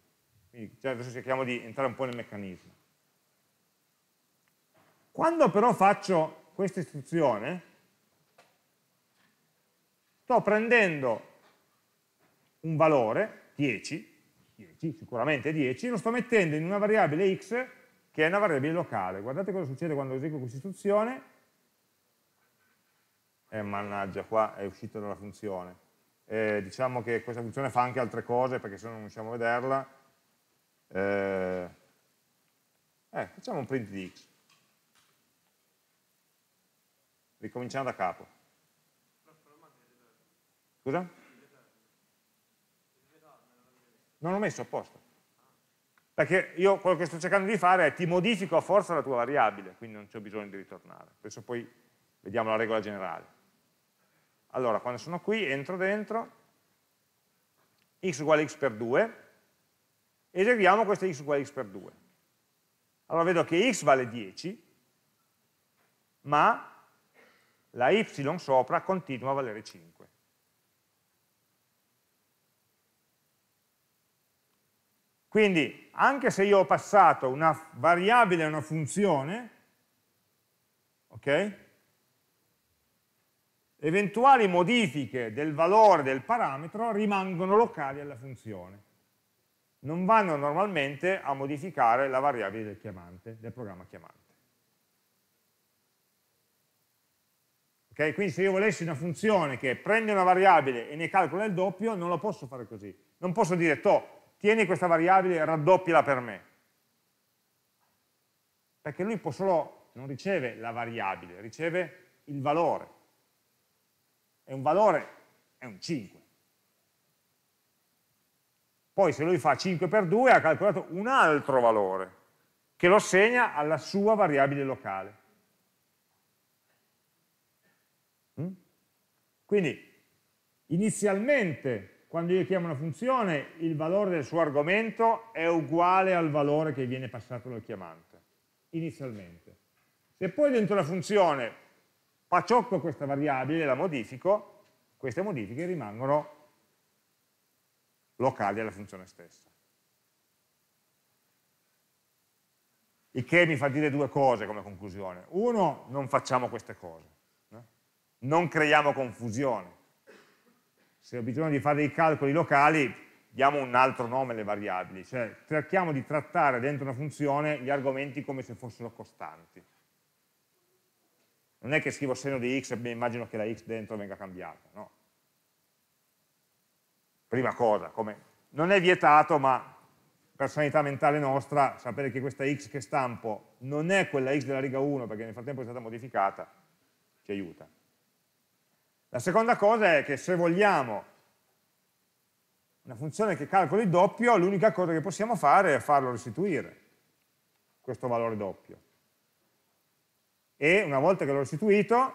Quindi già cioè, adesso cerchiamo di entrare un po' nel meccanismo. Quando però faccio questa istruzione, sto prendendo un valore, 10, 10 sicuramente 10, lo sto mettendo in una variabile x che è una variabile locale. Guardate cosa succede quando eseguo questa istruzione. Eh, mannaggia, qua è uscito dalla funzione. Eh, diciamo che questa funzione fa anche altre cose perché se no non riusciamo a vederla eh, eh, facciamo un print di x. Ricominciamo da capo. Scusa? Non l'ho messo apposta. Perché io quello che sto cercando di fare è ti modifico a forza la tua variabile, quindi non c'è bisogno di ritornare. Adesso poi vediamo la regola generale. Allora, quando sono qui, entro dentro, x uguale x per 2, Eseguiamo questa x uguale x per 2. Allora vedo che x vale 10, ma la y sopra continua a valere 5. Quindi anche se io ho passato una variabile a una funzione, ok? Eventuali modifiche del valore del parametro rimangono locali alla funzione non vanno normalmente a modificare la variabile del chiamante, del programma chiamante. Ok? Quindi se io volessi una funzione che prende una variabile e ne calcola il doppio, non lo posso fare così. Non posso dire, to, tieni questa variabile e raddoppiala per me. Perché lui può solo, non riceve la variabile, riceve il valore. E un valore è un 5. Poi se lui fa 5 per 2 ha calcolato un altro valore che lo segna alla sua variabile locale. Mm? Quindi inizialmente quando io chiamo una funzione il valore del suo argomento è uguale al valore che viene passato dal chiamante, inizialmente. Se poi dentro la funzione paciocco questa variabile la modifico, queste modifiche rimangono locali alla funzione stessa. Il che mi fa dire due cose come conclusione. Uno, non facciamo queste cose. No? Non creiamo confusione. Se ho bisogno di fare dei calcoli locali, diamo un altro nome alle variabili. Cioè, cerchiamo di trattare dentro una funzione gli argomenti come se fossero costanti. Non è che scrivo seno di x e mi immagino che la x dentro venga cambiata, no. Prima cosa, come non è vietato, ma per sanità mentale nostra, sapere che questa x che stampo non è quella x della riga 1 perché nel frattempo è stata modificata, ci aiuta. La seconda cosa è che se vogliamo una funzione che calcoli il doppio, l'unica cosa che possiamo fare è farlo restituire, questo valore doppio. E una volta che l'ho restituito,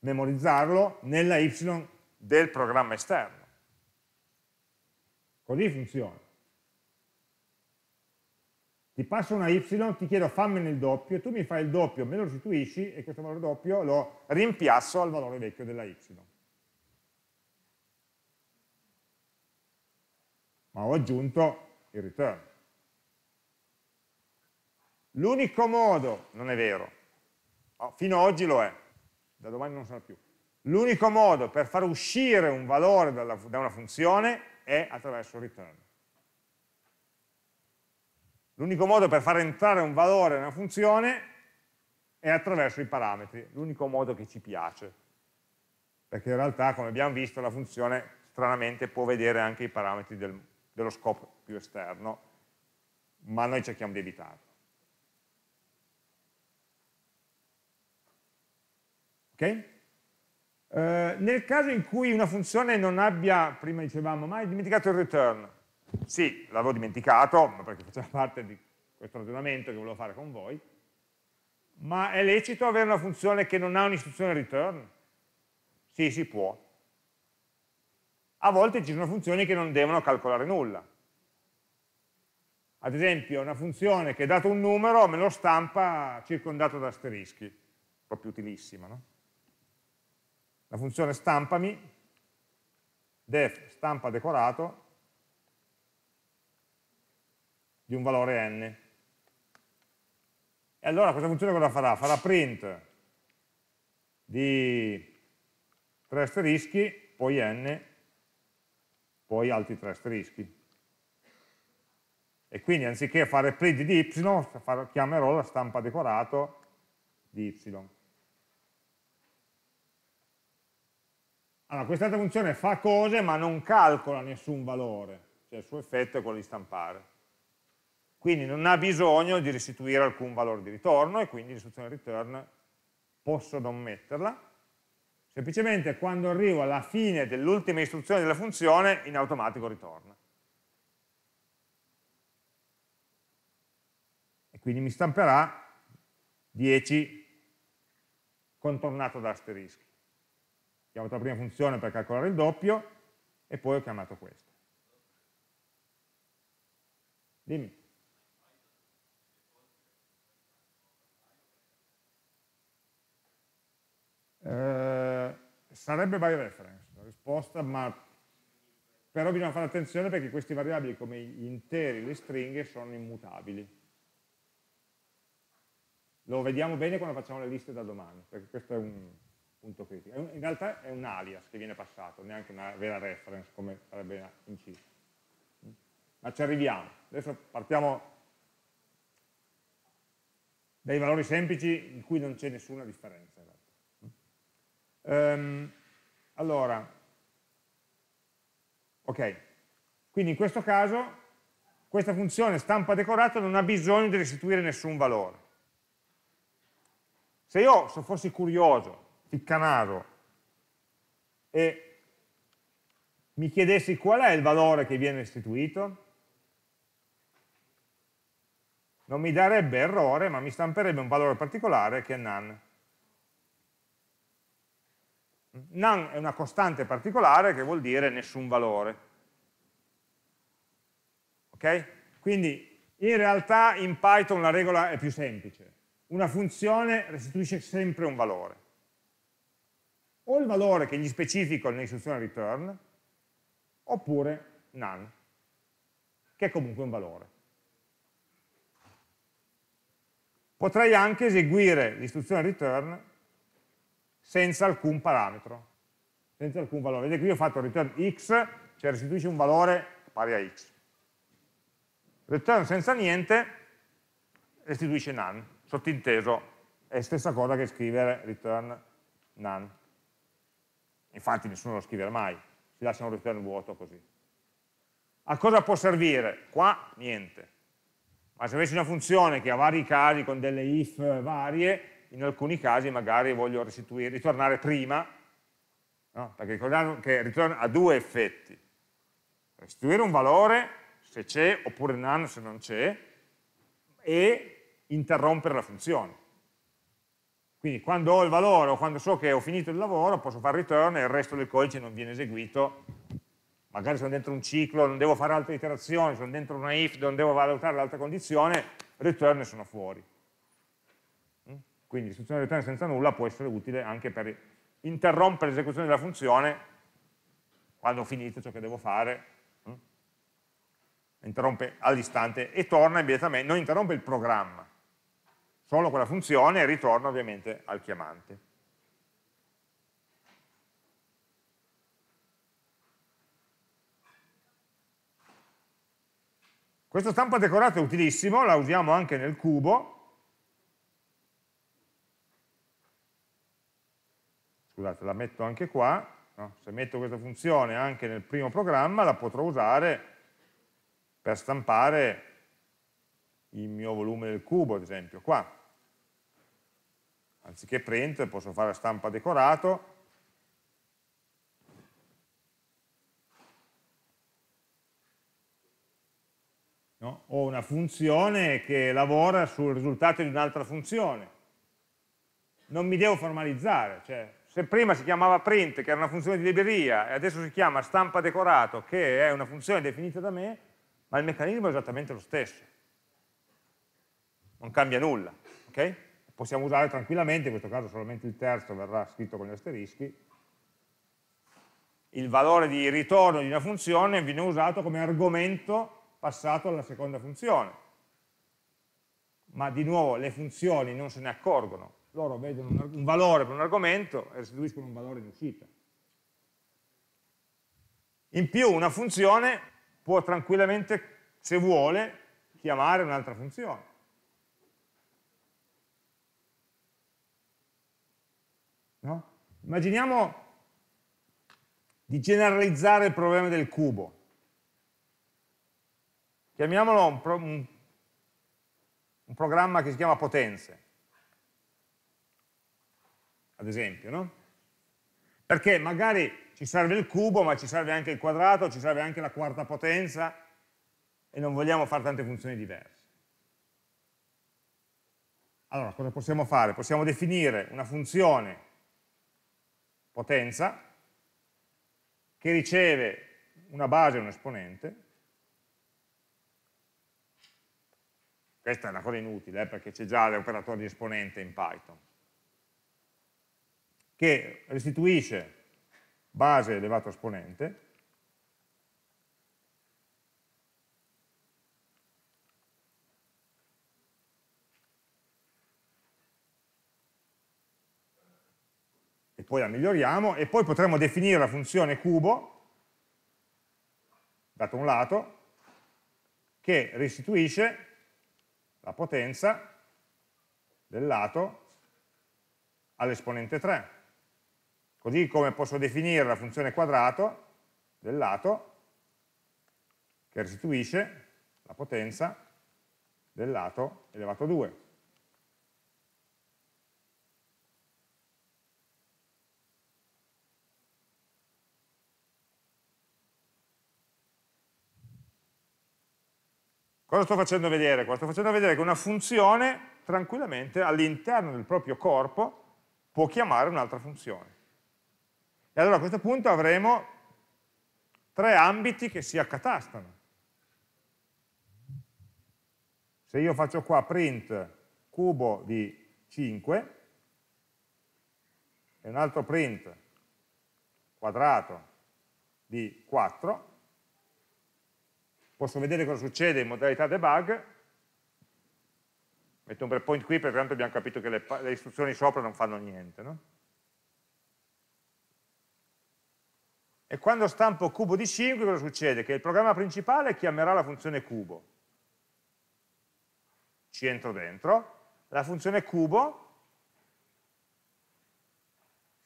memorizzarlo nella y del programma esterno. Così funziona. Ti passo una y, ti chiedo fammene il doppio, tu mi fai il doppio, me lo restituisci e questo valore doppio lo rimpiazzo al valore vecchio della y. Ma ho aggiunto il return. L'unico modo, non è vero, oh, fino ad oggi lo è, da domani non sarà più, L'unico modo per far uscire un valore dalla, da una funzione è attraverso il return. L'unico modo per far entrare un valore in una funzione è attraverso i parametri, l'unico modo che ci piace. Perché in realtà, come abbiamo visto, la funzione stranamente può vedere anche i parametri del, dello scopo più esterno, ma noi cerchiamo di evitarlo. Okay? Eh, nel caso in cui una funzione non abbia, prima dicevamo, mai dimenticato il return, sì, l'avevo dimenticato, perché faceva parte di questo ragionamento che volevo fare con voi, ma è lecito avere una funzione che non ha un'istruzione return? Sì, si può. A volte ci sono funzioni che non devono calcolare nulla. Ad esempio, una funzione che dato un numero me lo stampa circondato da asterischi, proprio utilissima, no? la funzione stampami, def stampa decorato di un valore n. E allora questa funzione cosa farà? Farà print di tre asterischi, poi n, poi altri tre asterischi. E quindi anziché fare print di y, chiamerò la stampa decorato di y. Allora, quest'altra funzione fa cose ma non calcola nessun valore, cioè il suo effetto è quello di stampare. Quindi non ha bisogno di restituire alcun valore di ritorno e quindi l'istruzione return posso non metterla. Semplicemente quando arrivo alla fine dell'ultima istruzione della funzione in automatico ritorna. E quindi mi stamperà 10 contornato da asterischi ho chiamato la prima funzione per calcolare il doppio e poi ho chiamato questo. Dimmi. Eh, sarebbe by reference la risposta, ma però bisogna fare attenzione perché queste variabili come gli interi, le stringhe, sono immutabili. Lo vediamo bene quando facciamo le liste da domani, perché questo è un, punto critico. in realtà è un alias che viene passato, neanche una vera reference come sarebbe in C. Ma ci arriviamo. Adesso partiamo dai valori semplici in cui non c'è nessuna differenza. Um, allora, ok, quindi in questo caso questa funzione stampa decorata non ha bisogno di restituire nessun valore. Se io se fossi curioso il canaro e mi chiedessi qual è il valore che viene restituito, non mi darebbe errore, ma mi stamperebbe un valore particolare che è none. None è una costante particolare che vuol dire nessun valore. Ok? Quindi in realtà in Python la regola è più semplice. Una funzione restituisce sempre un valore o il valore che gli specifico nell'istruzione return, oppure none, che è comunque un valore. Potrei anche eseguire l'istruzione return senza alcun parametro, senza alcun valore. Vedete qui ho fatto return x, cioè restituisce un valore pari a x. Return senza niente restituisce none, sottinteso, è stessa cosa che scrivere return none infatti nessuno lo scrive mai, si lascia un return vuoto così. A cosa può servire? Qua niente, ma se avessi una funzione che ha vari casi con delle if varie, in alcuni casi magari voglio ritornare prima, no? perché ricordiamo che ha due effetti, restituire un valore se c'è oppure none se non c'è e interrompere la funzione. Quindi quando ho il valore o quando so che ho finito il lavoro posso fare return e il resto del codice non viene eseguito. Magari sono dentro un ciclo, non devo fare altre iterazioni, sono dentro una if, non devo valutare l'altra condizione, return e sono fuori. Mm? Quindi l'istruzione return senza nulla può essere utile anche per interrompere l'esecuzione della funzione quando ho finito ciò che devo fare mm? interrompe all'istante e torna immediatamente, non interrompe il programma, solo quella funzione e ritorna ovviamente al chiamante. Questo stampa decorato è utilissimo, la usiamo anche nel cubo. Scusate, la metto anche qua. No? Se metto questa funzione anche nel primo programma, la potrò usare per stampare il mio volume del cubo, ad esempio, qua anziché print posso fare stampa decorato no? ho una funzione che lavora sul risultato di un'altra funzione non mi devo formalizzare cioè, se prima si chiamava print che era una funzione di libreria e adesso si chiama stampa decorato che è una funzione definita da me ma il meccanismo è esattamente lo stesso non cambia nulla ok? possiamo usare tranquillamente, in questo caso solamente il terzo verrà scritto con gli asterischi, il valore di ritorno di una funzione viene usato come argomento passato alla seconda funzione. Ma di nuovo le funzioni non se ne accorgono, loro vedono un valore per un argomento e restituiscono un valore in uscita. In più una funzione può tranquillamente, se vuole, chiamare un'altra funzione. No? Immaginiamo di generalizzare il problema del cubo. Chiamiamolo un, pro un, programma che si chiama potenze, ad esempio, no? Perché magari ci serve il cubo, ma ci serve anche il quadrato, ci serve anche la quarta potenza e non vogliamo fare tante funzioni diverse. Allora, cosa possiamo fare? Possiamo definire una funzione potenza che riceve una base e un esponente. Questa è una cosa inutile eh, perché c'è già l'operatore di esponente in Python che restituisce base elevato a esponente poi la miglioriamo, e poi potremmo definire la funzione cubo, dato un lato, che restituisce la potenza del lato all'esponente 3. Così come posso definire la funzione quadrato del lato che restituisce la potenza del lato elevato 2. Cosa sto facendo vedere qua? Sto facendo vedere che una funzione tranquillamente all'interno del proprio corpo può chiamare un'altra funzione. E allora a questo punto avremo tre ambiti che si accatastano. Se io faccio qua print cubo di 5 e un altro print quadrato di 4, posso vedere cosa succede in modalità debug, metto un breakpoint qui perché tanto abbiamo capito che le, le istruzioni sopra non fanno niente, no? E quando stampo cubo di 5 cosa succede? Che il programma principale chiamerà la funzione cubo, ci entro dentro, la funzione cubo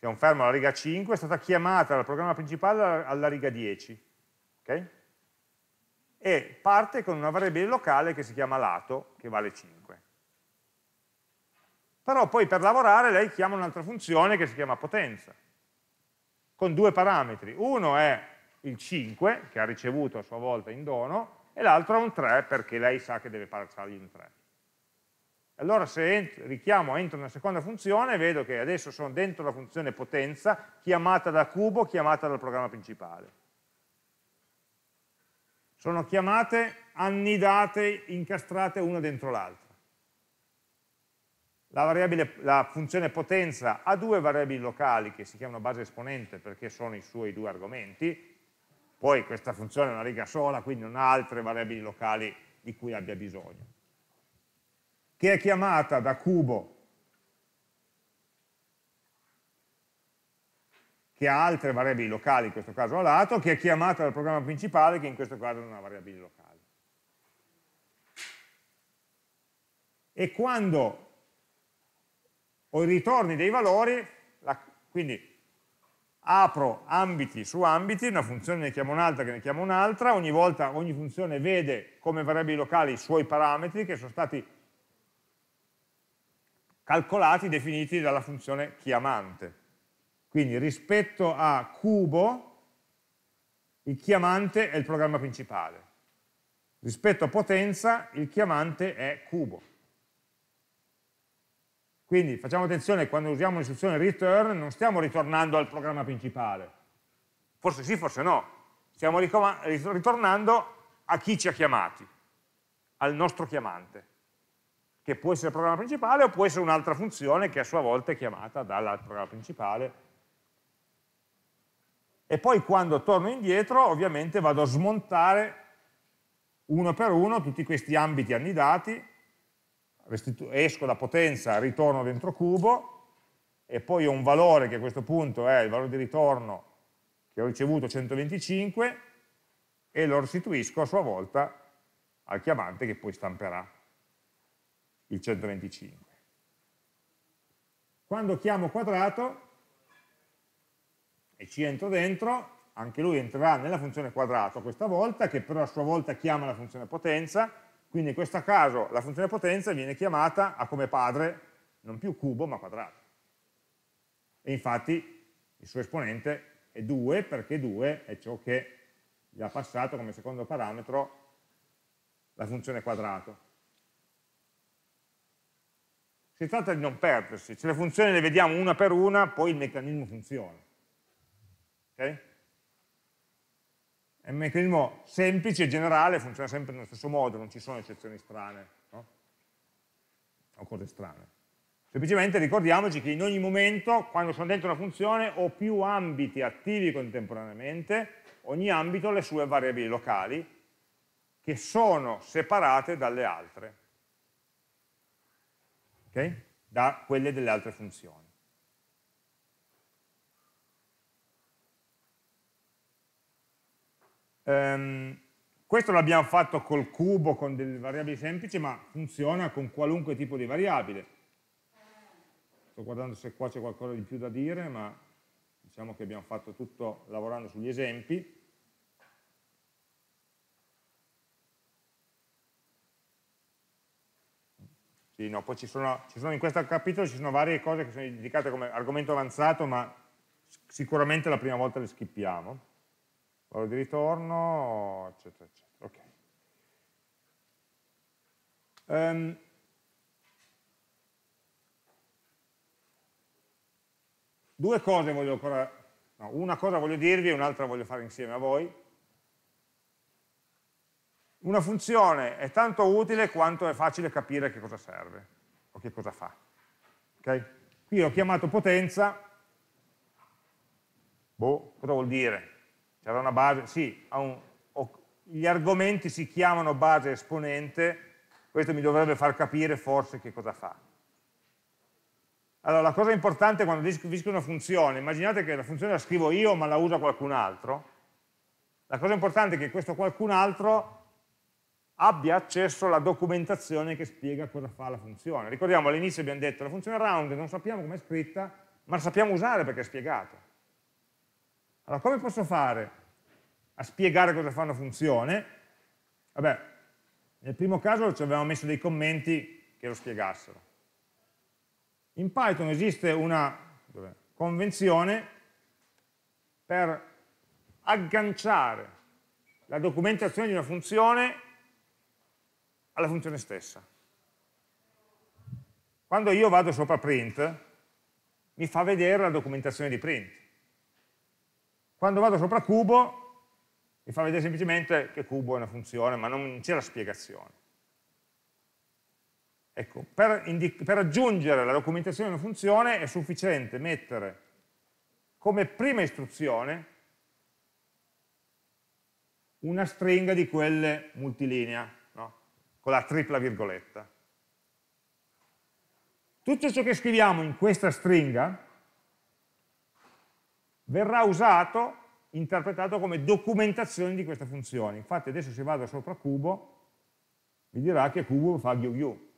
che conferma alla riga 5 è stata chiamata dal programma principale alla, alla riga 10 ok? e parte con una variabile locale che si chiama lato, che vale 5. Però poi per lavorare lei chiama un'altra funzione che si chiama potenza, con due parametri. Uno è il 5, che ha ricevuto a sua volta in dono, e l'altro è un 3 perché lei sa che deve passargli un 3. Allora se richiamo, entro una seconda funzione, vedo che adesso sono dentro la funzione potenza, chiamata da cubo, chiamata dal programma principale sono chiamate annidate, incastrate una dentro l'altra. La, la, funzione potenza ha due variabili locali che si chiamano base esponente perché sono i suoi due argomenti, poi questa funzione è una riga sola, quindi non ha altre variabili locali di cui abbia bisogno, che è chiamata da cubo che ha altre variabili locali, in questo caso a lato, che è chiamata dal programma principale, che in questo caso non ha variabili locali. E quando ho i ritorni dei valori, la, quindi apro ambiti su ambiti, una funzione ne chiamo un'altra che ne chiamo un'altra, ogni volta ogni funzione vede come variabili locali i suoi parametri che sono stati calcolati, definiti dalla funzione chiamante. Quindi rispetto a cubo, il chiamante è il programma principale. Rispetto a potenza, il chiamante è cubo. Quindi facciamo attenzione, quando usiamo l'istruzione return non stiamo ritornando al programma principale. Forse sì, forse no. Stiamo ritornando a chi ci ha chiamati, al nostro chiamante, che può essere il programma principale o può essere un'altra funzione che a sua volta è chiamata dal programma principale e poi quando torno indietro ovviamente vado a smontare uno per uno tutti questi ambiti annidati, esco da potenza, ritorno dentro cubo e poi ho un valore che a questo punto è il valore di ritorno che ho ricevuto 125 e lo restituisco a sua volta al chiamante che poi stamperà il 125. Quando chiamo quadrato e ci entro dentro, anche lui entrerà nella funzione quadrato questa volta, che però a sua volta chiama la funzione potenza, quindi in questo caso la funzione potenza viene chiamata a come padre non più cubo ma quadrato. E infatti il suo esponente è 2 perché 2 è ciò che gli ha passato come secondo parametro la funzione quadrato. Si tratta di non perdersi, se le funzioni le vediamo una per una, poi il meccanismo funziona. Okay? È un meccanismo semplice, generale, funziona sempre nello stesso modo, non ci sono eccezioni strane no? o cose strane. Semplicemente ricordiamoci che in ogni momento, quando sono dentro una funzione, ho più ambiti attivi contemporaneamente, ogni ambito ha le sue variabili locali, che sono separate dalle altre, okay? da quelle delle altre funzioni. Um, questo l'abbiamo fatto col cubo, con delle variabili semplici, ma funziona con qualunque tipo di variabile. Sto guardando se qua c'è qualcosa di più da dire, ma diciamo che abbiamo fatto tutto lavorando sugli esempi. Sì, no, poi ci sono, ci sono in questo capitolo ci sono varie cose che sono indicate come argomento avanzato, ma sicuramente la prima volta le skippiamo valore di ritorno, eccetera, eccetera. Okay. Um, due cose voglio ancora, no, una cosa voglio dirvi e un'altra voglio fare insieme a voi. Una funzione è tanto utile quanto è facile capire che cosa serve o che cosa fa. Okay? Qui ho chiamato potenza, boh, cosa vuol dire? C'era una base, sì, un, ho, gli argomenti si chiamano base esponente, questo mi dovrebbe far capire forse che cosa fa. Allora, la cosa importante quando definisco una funzione, immaginate che la funzione la scrivo io ma la usa qualcun altro, la cosa importante è che questo qualcun altro abbia accesso alla documentazione che spiega cosa fa la funzione. Ricordiamo, all'inizio abbiamo detto che la funzione round non sappiamo com'è scritta, ma la sappiamo usare perché è spiegato. Allora, come posso fare a spiegare cosa fa una funzione? Vabbè, nel primo caso ci avevamo messo dei commenti che lo spiegassero. In Python esiste una convenzione per agganciare la documentazione di una funzione alla funzione stessa. Quando io vado sopra print, mi fa vedere la documentazione di print quando vado sopra cubo mi fa vedere semplicemente che cubo è una funzione, ma non c'è la spiegazione. Ecco, per, per aggiungere la documentazione di una funzione è sufficiente mettere come prima istruzione una stringa di quelle multilinea, no? con la tripla virgoletta. Tutto ciò che scriviamo in questa stringa verrà usato, interpretato come documentazione di questa funzione. Infatti adesso se vado sopra cubo, mi dirà che cubo fa ghiu ghiu.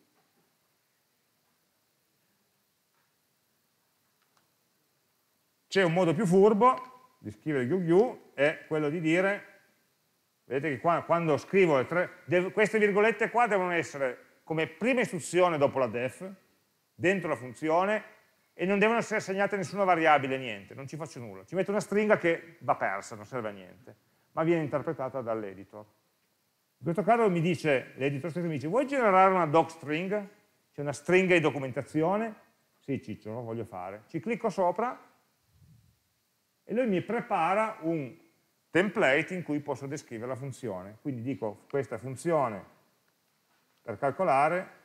C'è un modo più furbo di scrivere ghiu ghiu, è quello di dire Vedete che qua, quando scrivo tre, queste virgolette qua devono essere come prima istruzione dopo la def, dentro la funzione, e non devono essere assegnate nessuna variabile, niente, non ci faccio nulla. Ci metto una stringa che va persa, non serve a niente, ma viene interpretata dall'editor. In questo caso mi dice, l'editor stesso mi dice, vuoi generare una doc string? C'è una stringa di documentazione? Sì, Ciccio, lo voglio fare. Ci clicco sopra e lui mi prepara un template in cui posso descrivere la funzione. Quindi dico questa funzione per calcolare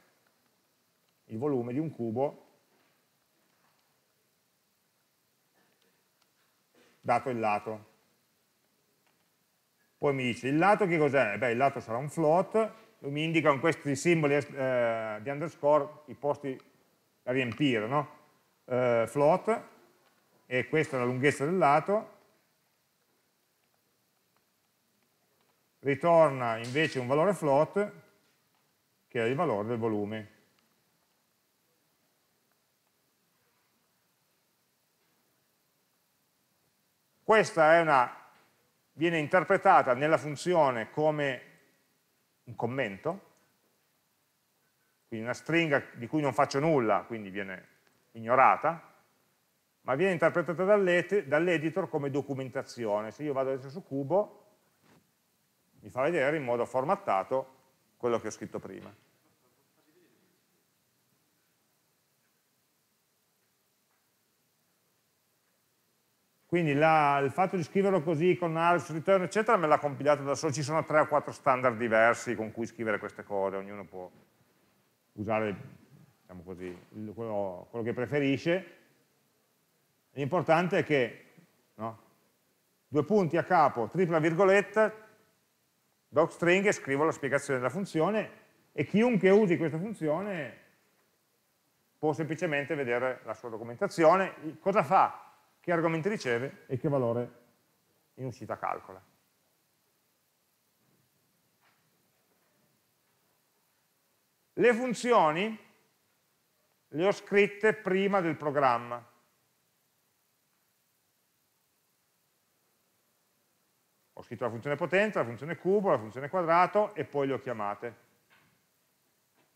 il volume di un cubo dato il lato. Poi mi dice il lato che cos'è? Beh, il lato sarà un float, mi indicano questi simboli eh, di underscore i posti da riempire, no? eh, float, e questa è la lunghezza del lato, ritorna invece un valore float che è il valore del volume. Questa una, viene interpretata nella funzione come un commento, quindi una stringa di cui non faccio nulla, quindi viene ignorata, ma viene interpretata dall'editor come documentazione. Se io vado adesso su cubo, mi fa vedere in modo formattato quello che ho scritto prima. Quindi la, il fatto di scriverlo così con args, return, eccetera, me l'ha compilato da solo, ci sono tre o quattro standard diversi con cui scrivere queste cose, ognuno può usare diciamo così, quello, quello, che preferisce. L'importante è che no? due punti a capo, tripla virgoletta, docstring e scrivo la spiegazione della funzione e chiunque usi questa funzione può semplicemente vedere la sua documentazione. Cosa fa? che argomenti riceve e che valore in uscita calcola. Le funzioni le ho scritte prima del programma. Ho scritto la funzione potenza, la funzione cubo, la funzione quadrato e poi le ho chiamate.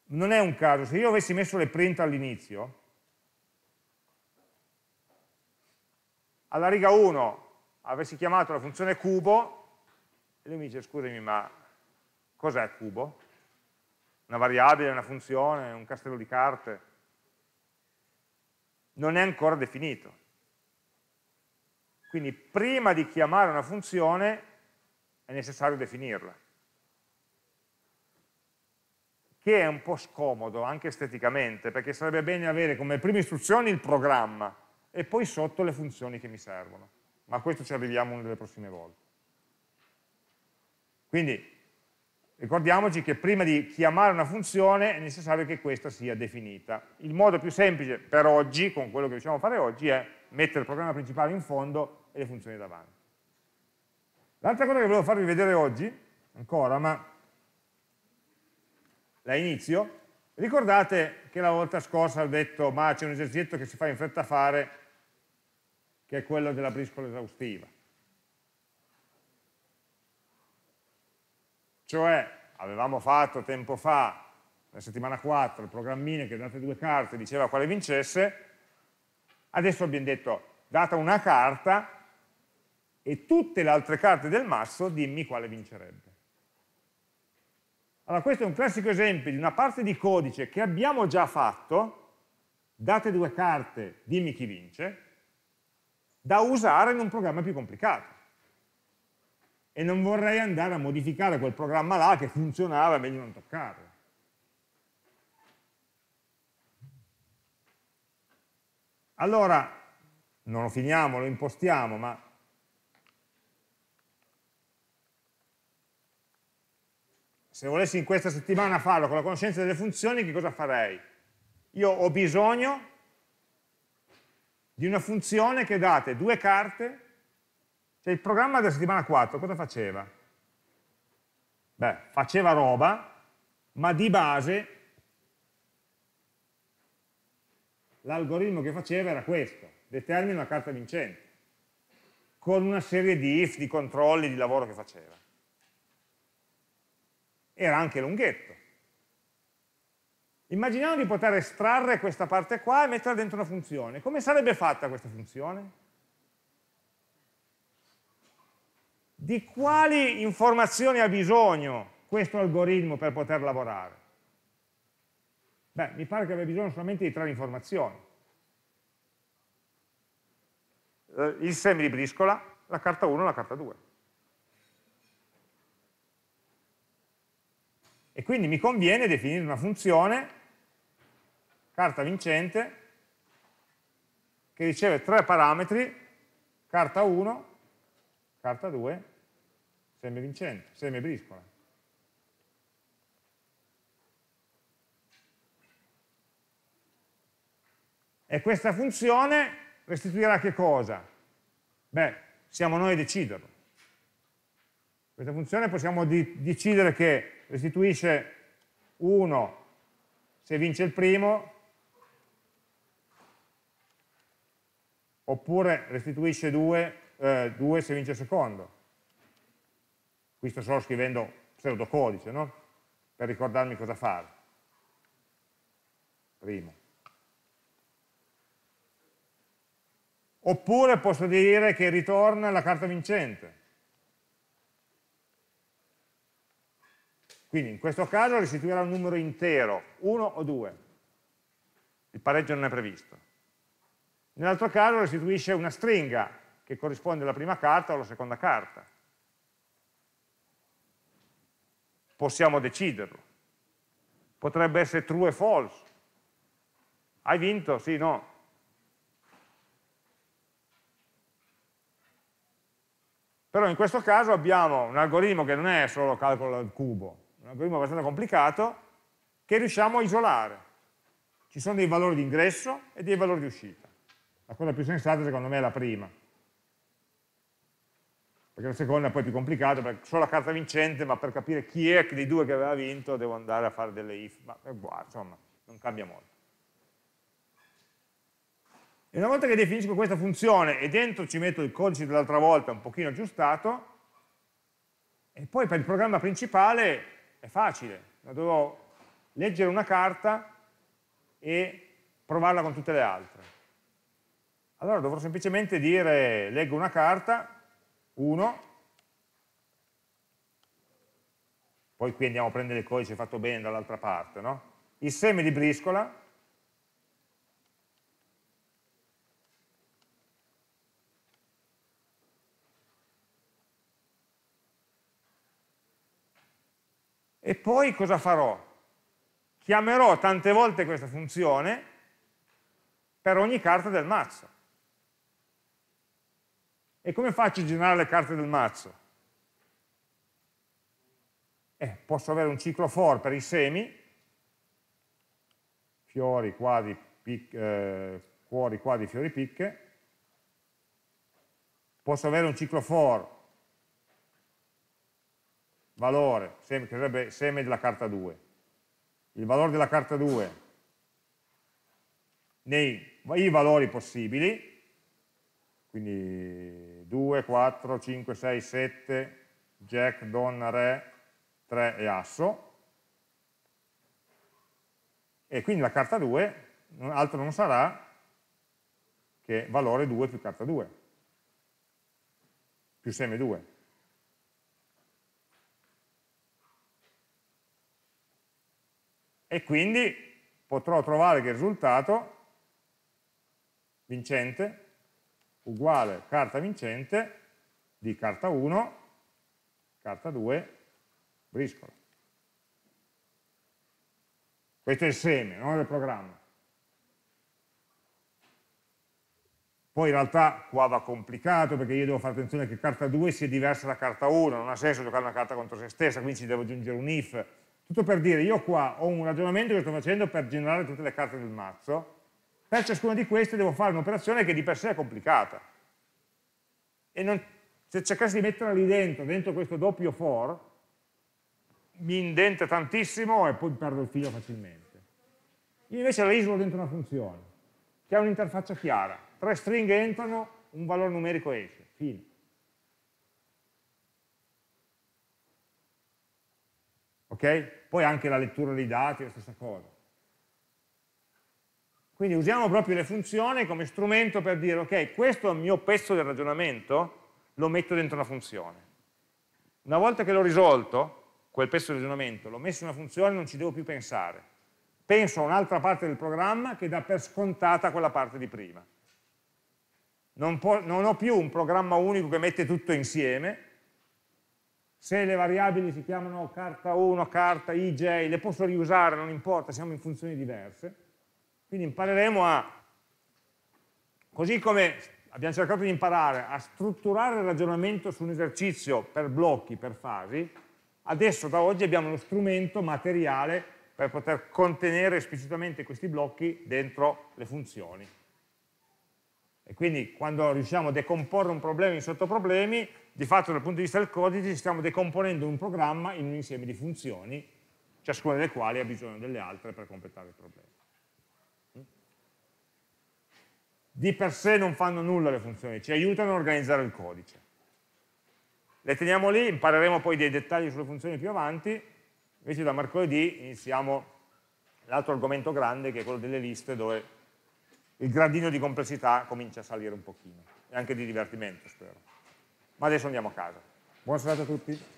Non è un caso, se io avessi messo le print all'inizio, alla riga 1 avessi chiamato la funzione cubo, e lui mi dice scusami ma cos'è cubo? Una variabile, una funzione, un castello di carte? Non è ancora definito. Quindi prima di chiamare una funzione è necessario definirla. Che è un po' scomodo anche esteticamente, perché sarebbe bene avere come prime istruzioni il programma, e poi sotto le funzioni che mi servono. Ma a questo ci arriviamo una delle prossime volte. Quindi ricordiamoci che prima di chiamare una funzione è necessario che questa sia definita. Il modo più semplice per oggi, con quello che riusciamo a fare oggi, è mettere il programma principale in fondo e le funzioni davanti. L'altra cosa che volevo farvi vedere oggi, ancora, ma la inizio, ricordate che la volta scorsa ho detto ma c'è un esercizio che si fa in fretta a fare che è quello della briscola esaustiva. Cioè, avevamo fatto tempo fa, la settimana 4, il programmino che date due carte diceva quale vincesse, adesso abbiamo detto data una carta e tutte le altre carte del mazzo dimmi quale vincerebbe. Allora questo è un classico esempio di una parte di codice che abbiamo già fatto, date due carte, dimmi chi vince, da usare in un programma più complicato. E non vorrei andare a modificare quel programma là che funzionava, meglio non toccarlo. Allora, non lo finiamo, lo impostiamo, ma se volessi in questa settimana farlo con la conoscenza delle funzioni, che cosa farei? Io ho bisogno di una funzione che date due carte, cioè il programma della settimana 4 cosa faceva? Beh, faceva roba, ma di base l'algoritmo che faceva era questo, determina la carta vincente, con una serie di if, di controlli, di lavoro che faceva. Era anche lunghetto, Immaginiamo di poter estrarre questa parte qua e metterla dentro una funzione. Come sarebbe fatta questa funzione? Di quali informazioni ha bisogno questo algoritmo per poter lavorare? Beh, mi pare che abbia bisogno solamente di tre informazioni. Eh, il semi di briscola, la carta 1 e la carta 2. E quindi mi conviene definire una funzione carta vincente che riceve tre parametri, carta 1, carta 2, seme vincente, seme briscola. E questa funzione restituirà che cosa? Beh, siamo noi a deciderlo. Questa funzione possiamo di decidere che restituisce 1 se vince il primo, oppure restituisce 2, eh, se vince secondo. Qui sto solo scrivendo pseudocodice, no? Per ricordarmi cosa fare. Primo. Oppure posso dire che ritorna la carta vincente. Quindi in questo caso restituirà un numero intero, 1 o 2. Il pareggio non è previsto. Nell'altro caso restituisce una stringa che corrisponde alla prima carta o alla seconda carta. Possiamo deciderlo. Potrebbe essere true e false. Hai vinto? Sì, no. Però in questo caso abbiamo un algoritmo che non è solo calcolo al cubo, un algoritmo abbastanza complicato che riusciamo a isolare. Ci sono dei valori di ingresso e dei valori di uscita. La cosa più sensata secondo me è la prima, perché la seconda è poi più complicata, perché solo la carta vincente, ma per capire chi è dei due che aveva vinto devo andare a fare delle if, ma guarda, eh, insomma, non cambia molto. E una volta che definisco questa funzione e dentro ci metto il codice dell'altra volta un pochino aggiustato, e poi per il programma principale è facile, devo leggere una carta e provarla con tutte le altre. Allora dovrò semplicemente dire, leggo una carta, 1, poi qui andiamo a prendere il codice fatto bene dall'altra parte, no? il seme di briscola, E poi cosa farò? Chiamerò tante volte questa funzione per ogni carta del mazzo. E come faccio a generare le carte del mazzo? Eh, posso avere un ciclo for per i semi, fiori, quadri, pic, eh, cuori, quadri, fiori, picche. Posso avere un ciclo for valore, seme, che sarebbe seme della carta 2. Il valore della carta 2 nei i valori possibili, quindi 2, 4, 5, 6, 7, jack, donna, re, 3 e asso. E quindi la carta 2 altro non sarà che valore 2 più carta 2, più seme 2. E quindi potrò trovare che il risultato vincente uguale carta vincente di carta 1, carta 2, briscola. Questo è il seme, non è il programma. Poi in realtà qua va complicato perché io devo fare attenzione che carta 2 sia diversa da carta 1, non ha senso giocare una carta contro se stessa, quindi ci devo aggiungere un if. Tutto per dire, io qua ho un ragionamento che sto facendo per generare tutte le carte del mazzo, per ciascuna di queste devo fare un'operazione che di per sé è complicata. E non, se cercassi di metterla lì dentro, dentro questo doppio for, mi indenta tantissimo e poi perdo il filo facilmente. Io invece la isolo dentro una funzione, che ha un'interfaccia chiara. Tre stringhe entrano, un valore numerico esce. Fine. Ok? Poi anche la lettura dei dati è la stessa cosa. Quindi usiamo proprio le funzioni come strumento per dire, ok, questo è il mio pezzo del ragionamento, lo metto dentro una funzione. Una volta che l'ho risolto, quel pezzo di ragionamento, l'ho messo in una funzione, non ci devo più pensare. Penso a un'altra parte del programma che dà per scontata quella parte di prima. Non, può, non, ho più un programma unico che mette tutto insieme, se le variabili si chiamano carta 1, carta ij, le posso riusare, non importa, siamo in funzioni diverse, quindi impareremo a, così come abbiamo cercato di imparare a strutturare il ragionamento su un esercizio per blocchi, per fasi, adesso da oggi abbiamo lo strumento materiale per poter contenere esplicitamente questi blocchi dentro le funzioni. E quindi quando riusciamo a decomporre un problema in sottoproblemi, di fatto dal punto di vista del codice stiamo decomponendo un programma in un insieme di funzioni, ciascuna delle quali ha bisogno delle altre per completare il problema. di per sé non fanno nulla le funzioni, ci aiutano a organizzare il codice. Le teniamo lì, impareremo poi dei dettagli sulle funzioni più avanti, invece da mercoledì iniziamo l'altro argomento grande che è quello delle liste dove il gradino di complessità comincia a salire un pochino, e anche di divertimento spero. Ma adesso andiamo a casa. Buona serata a tutti.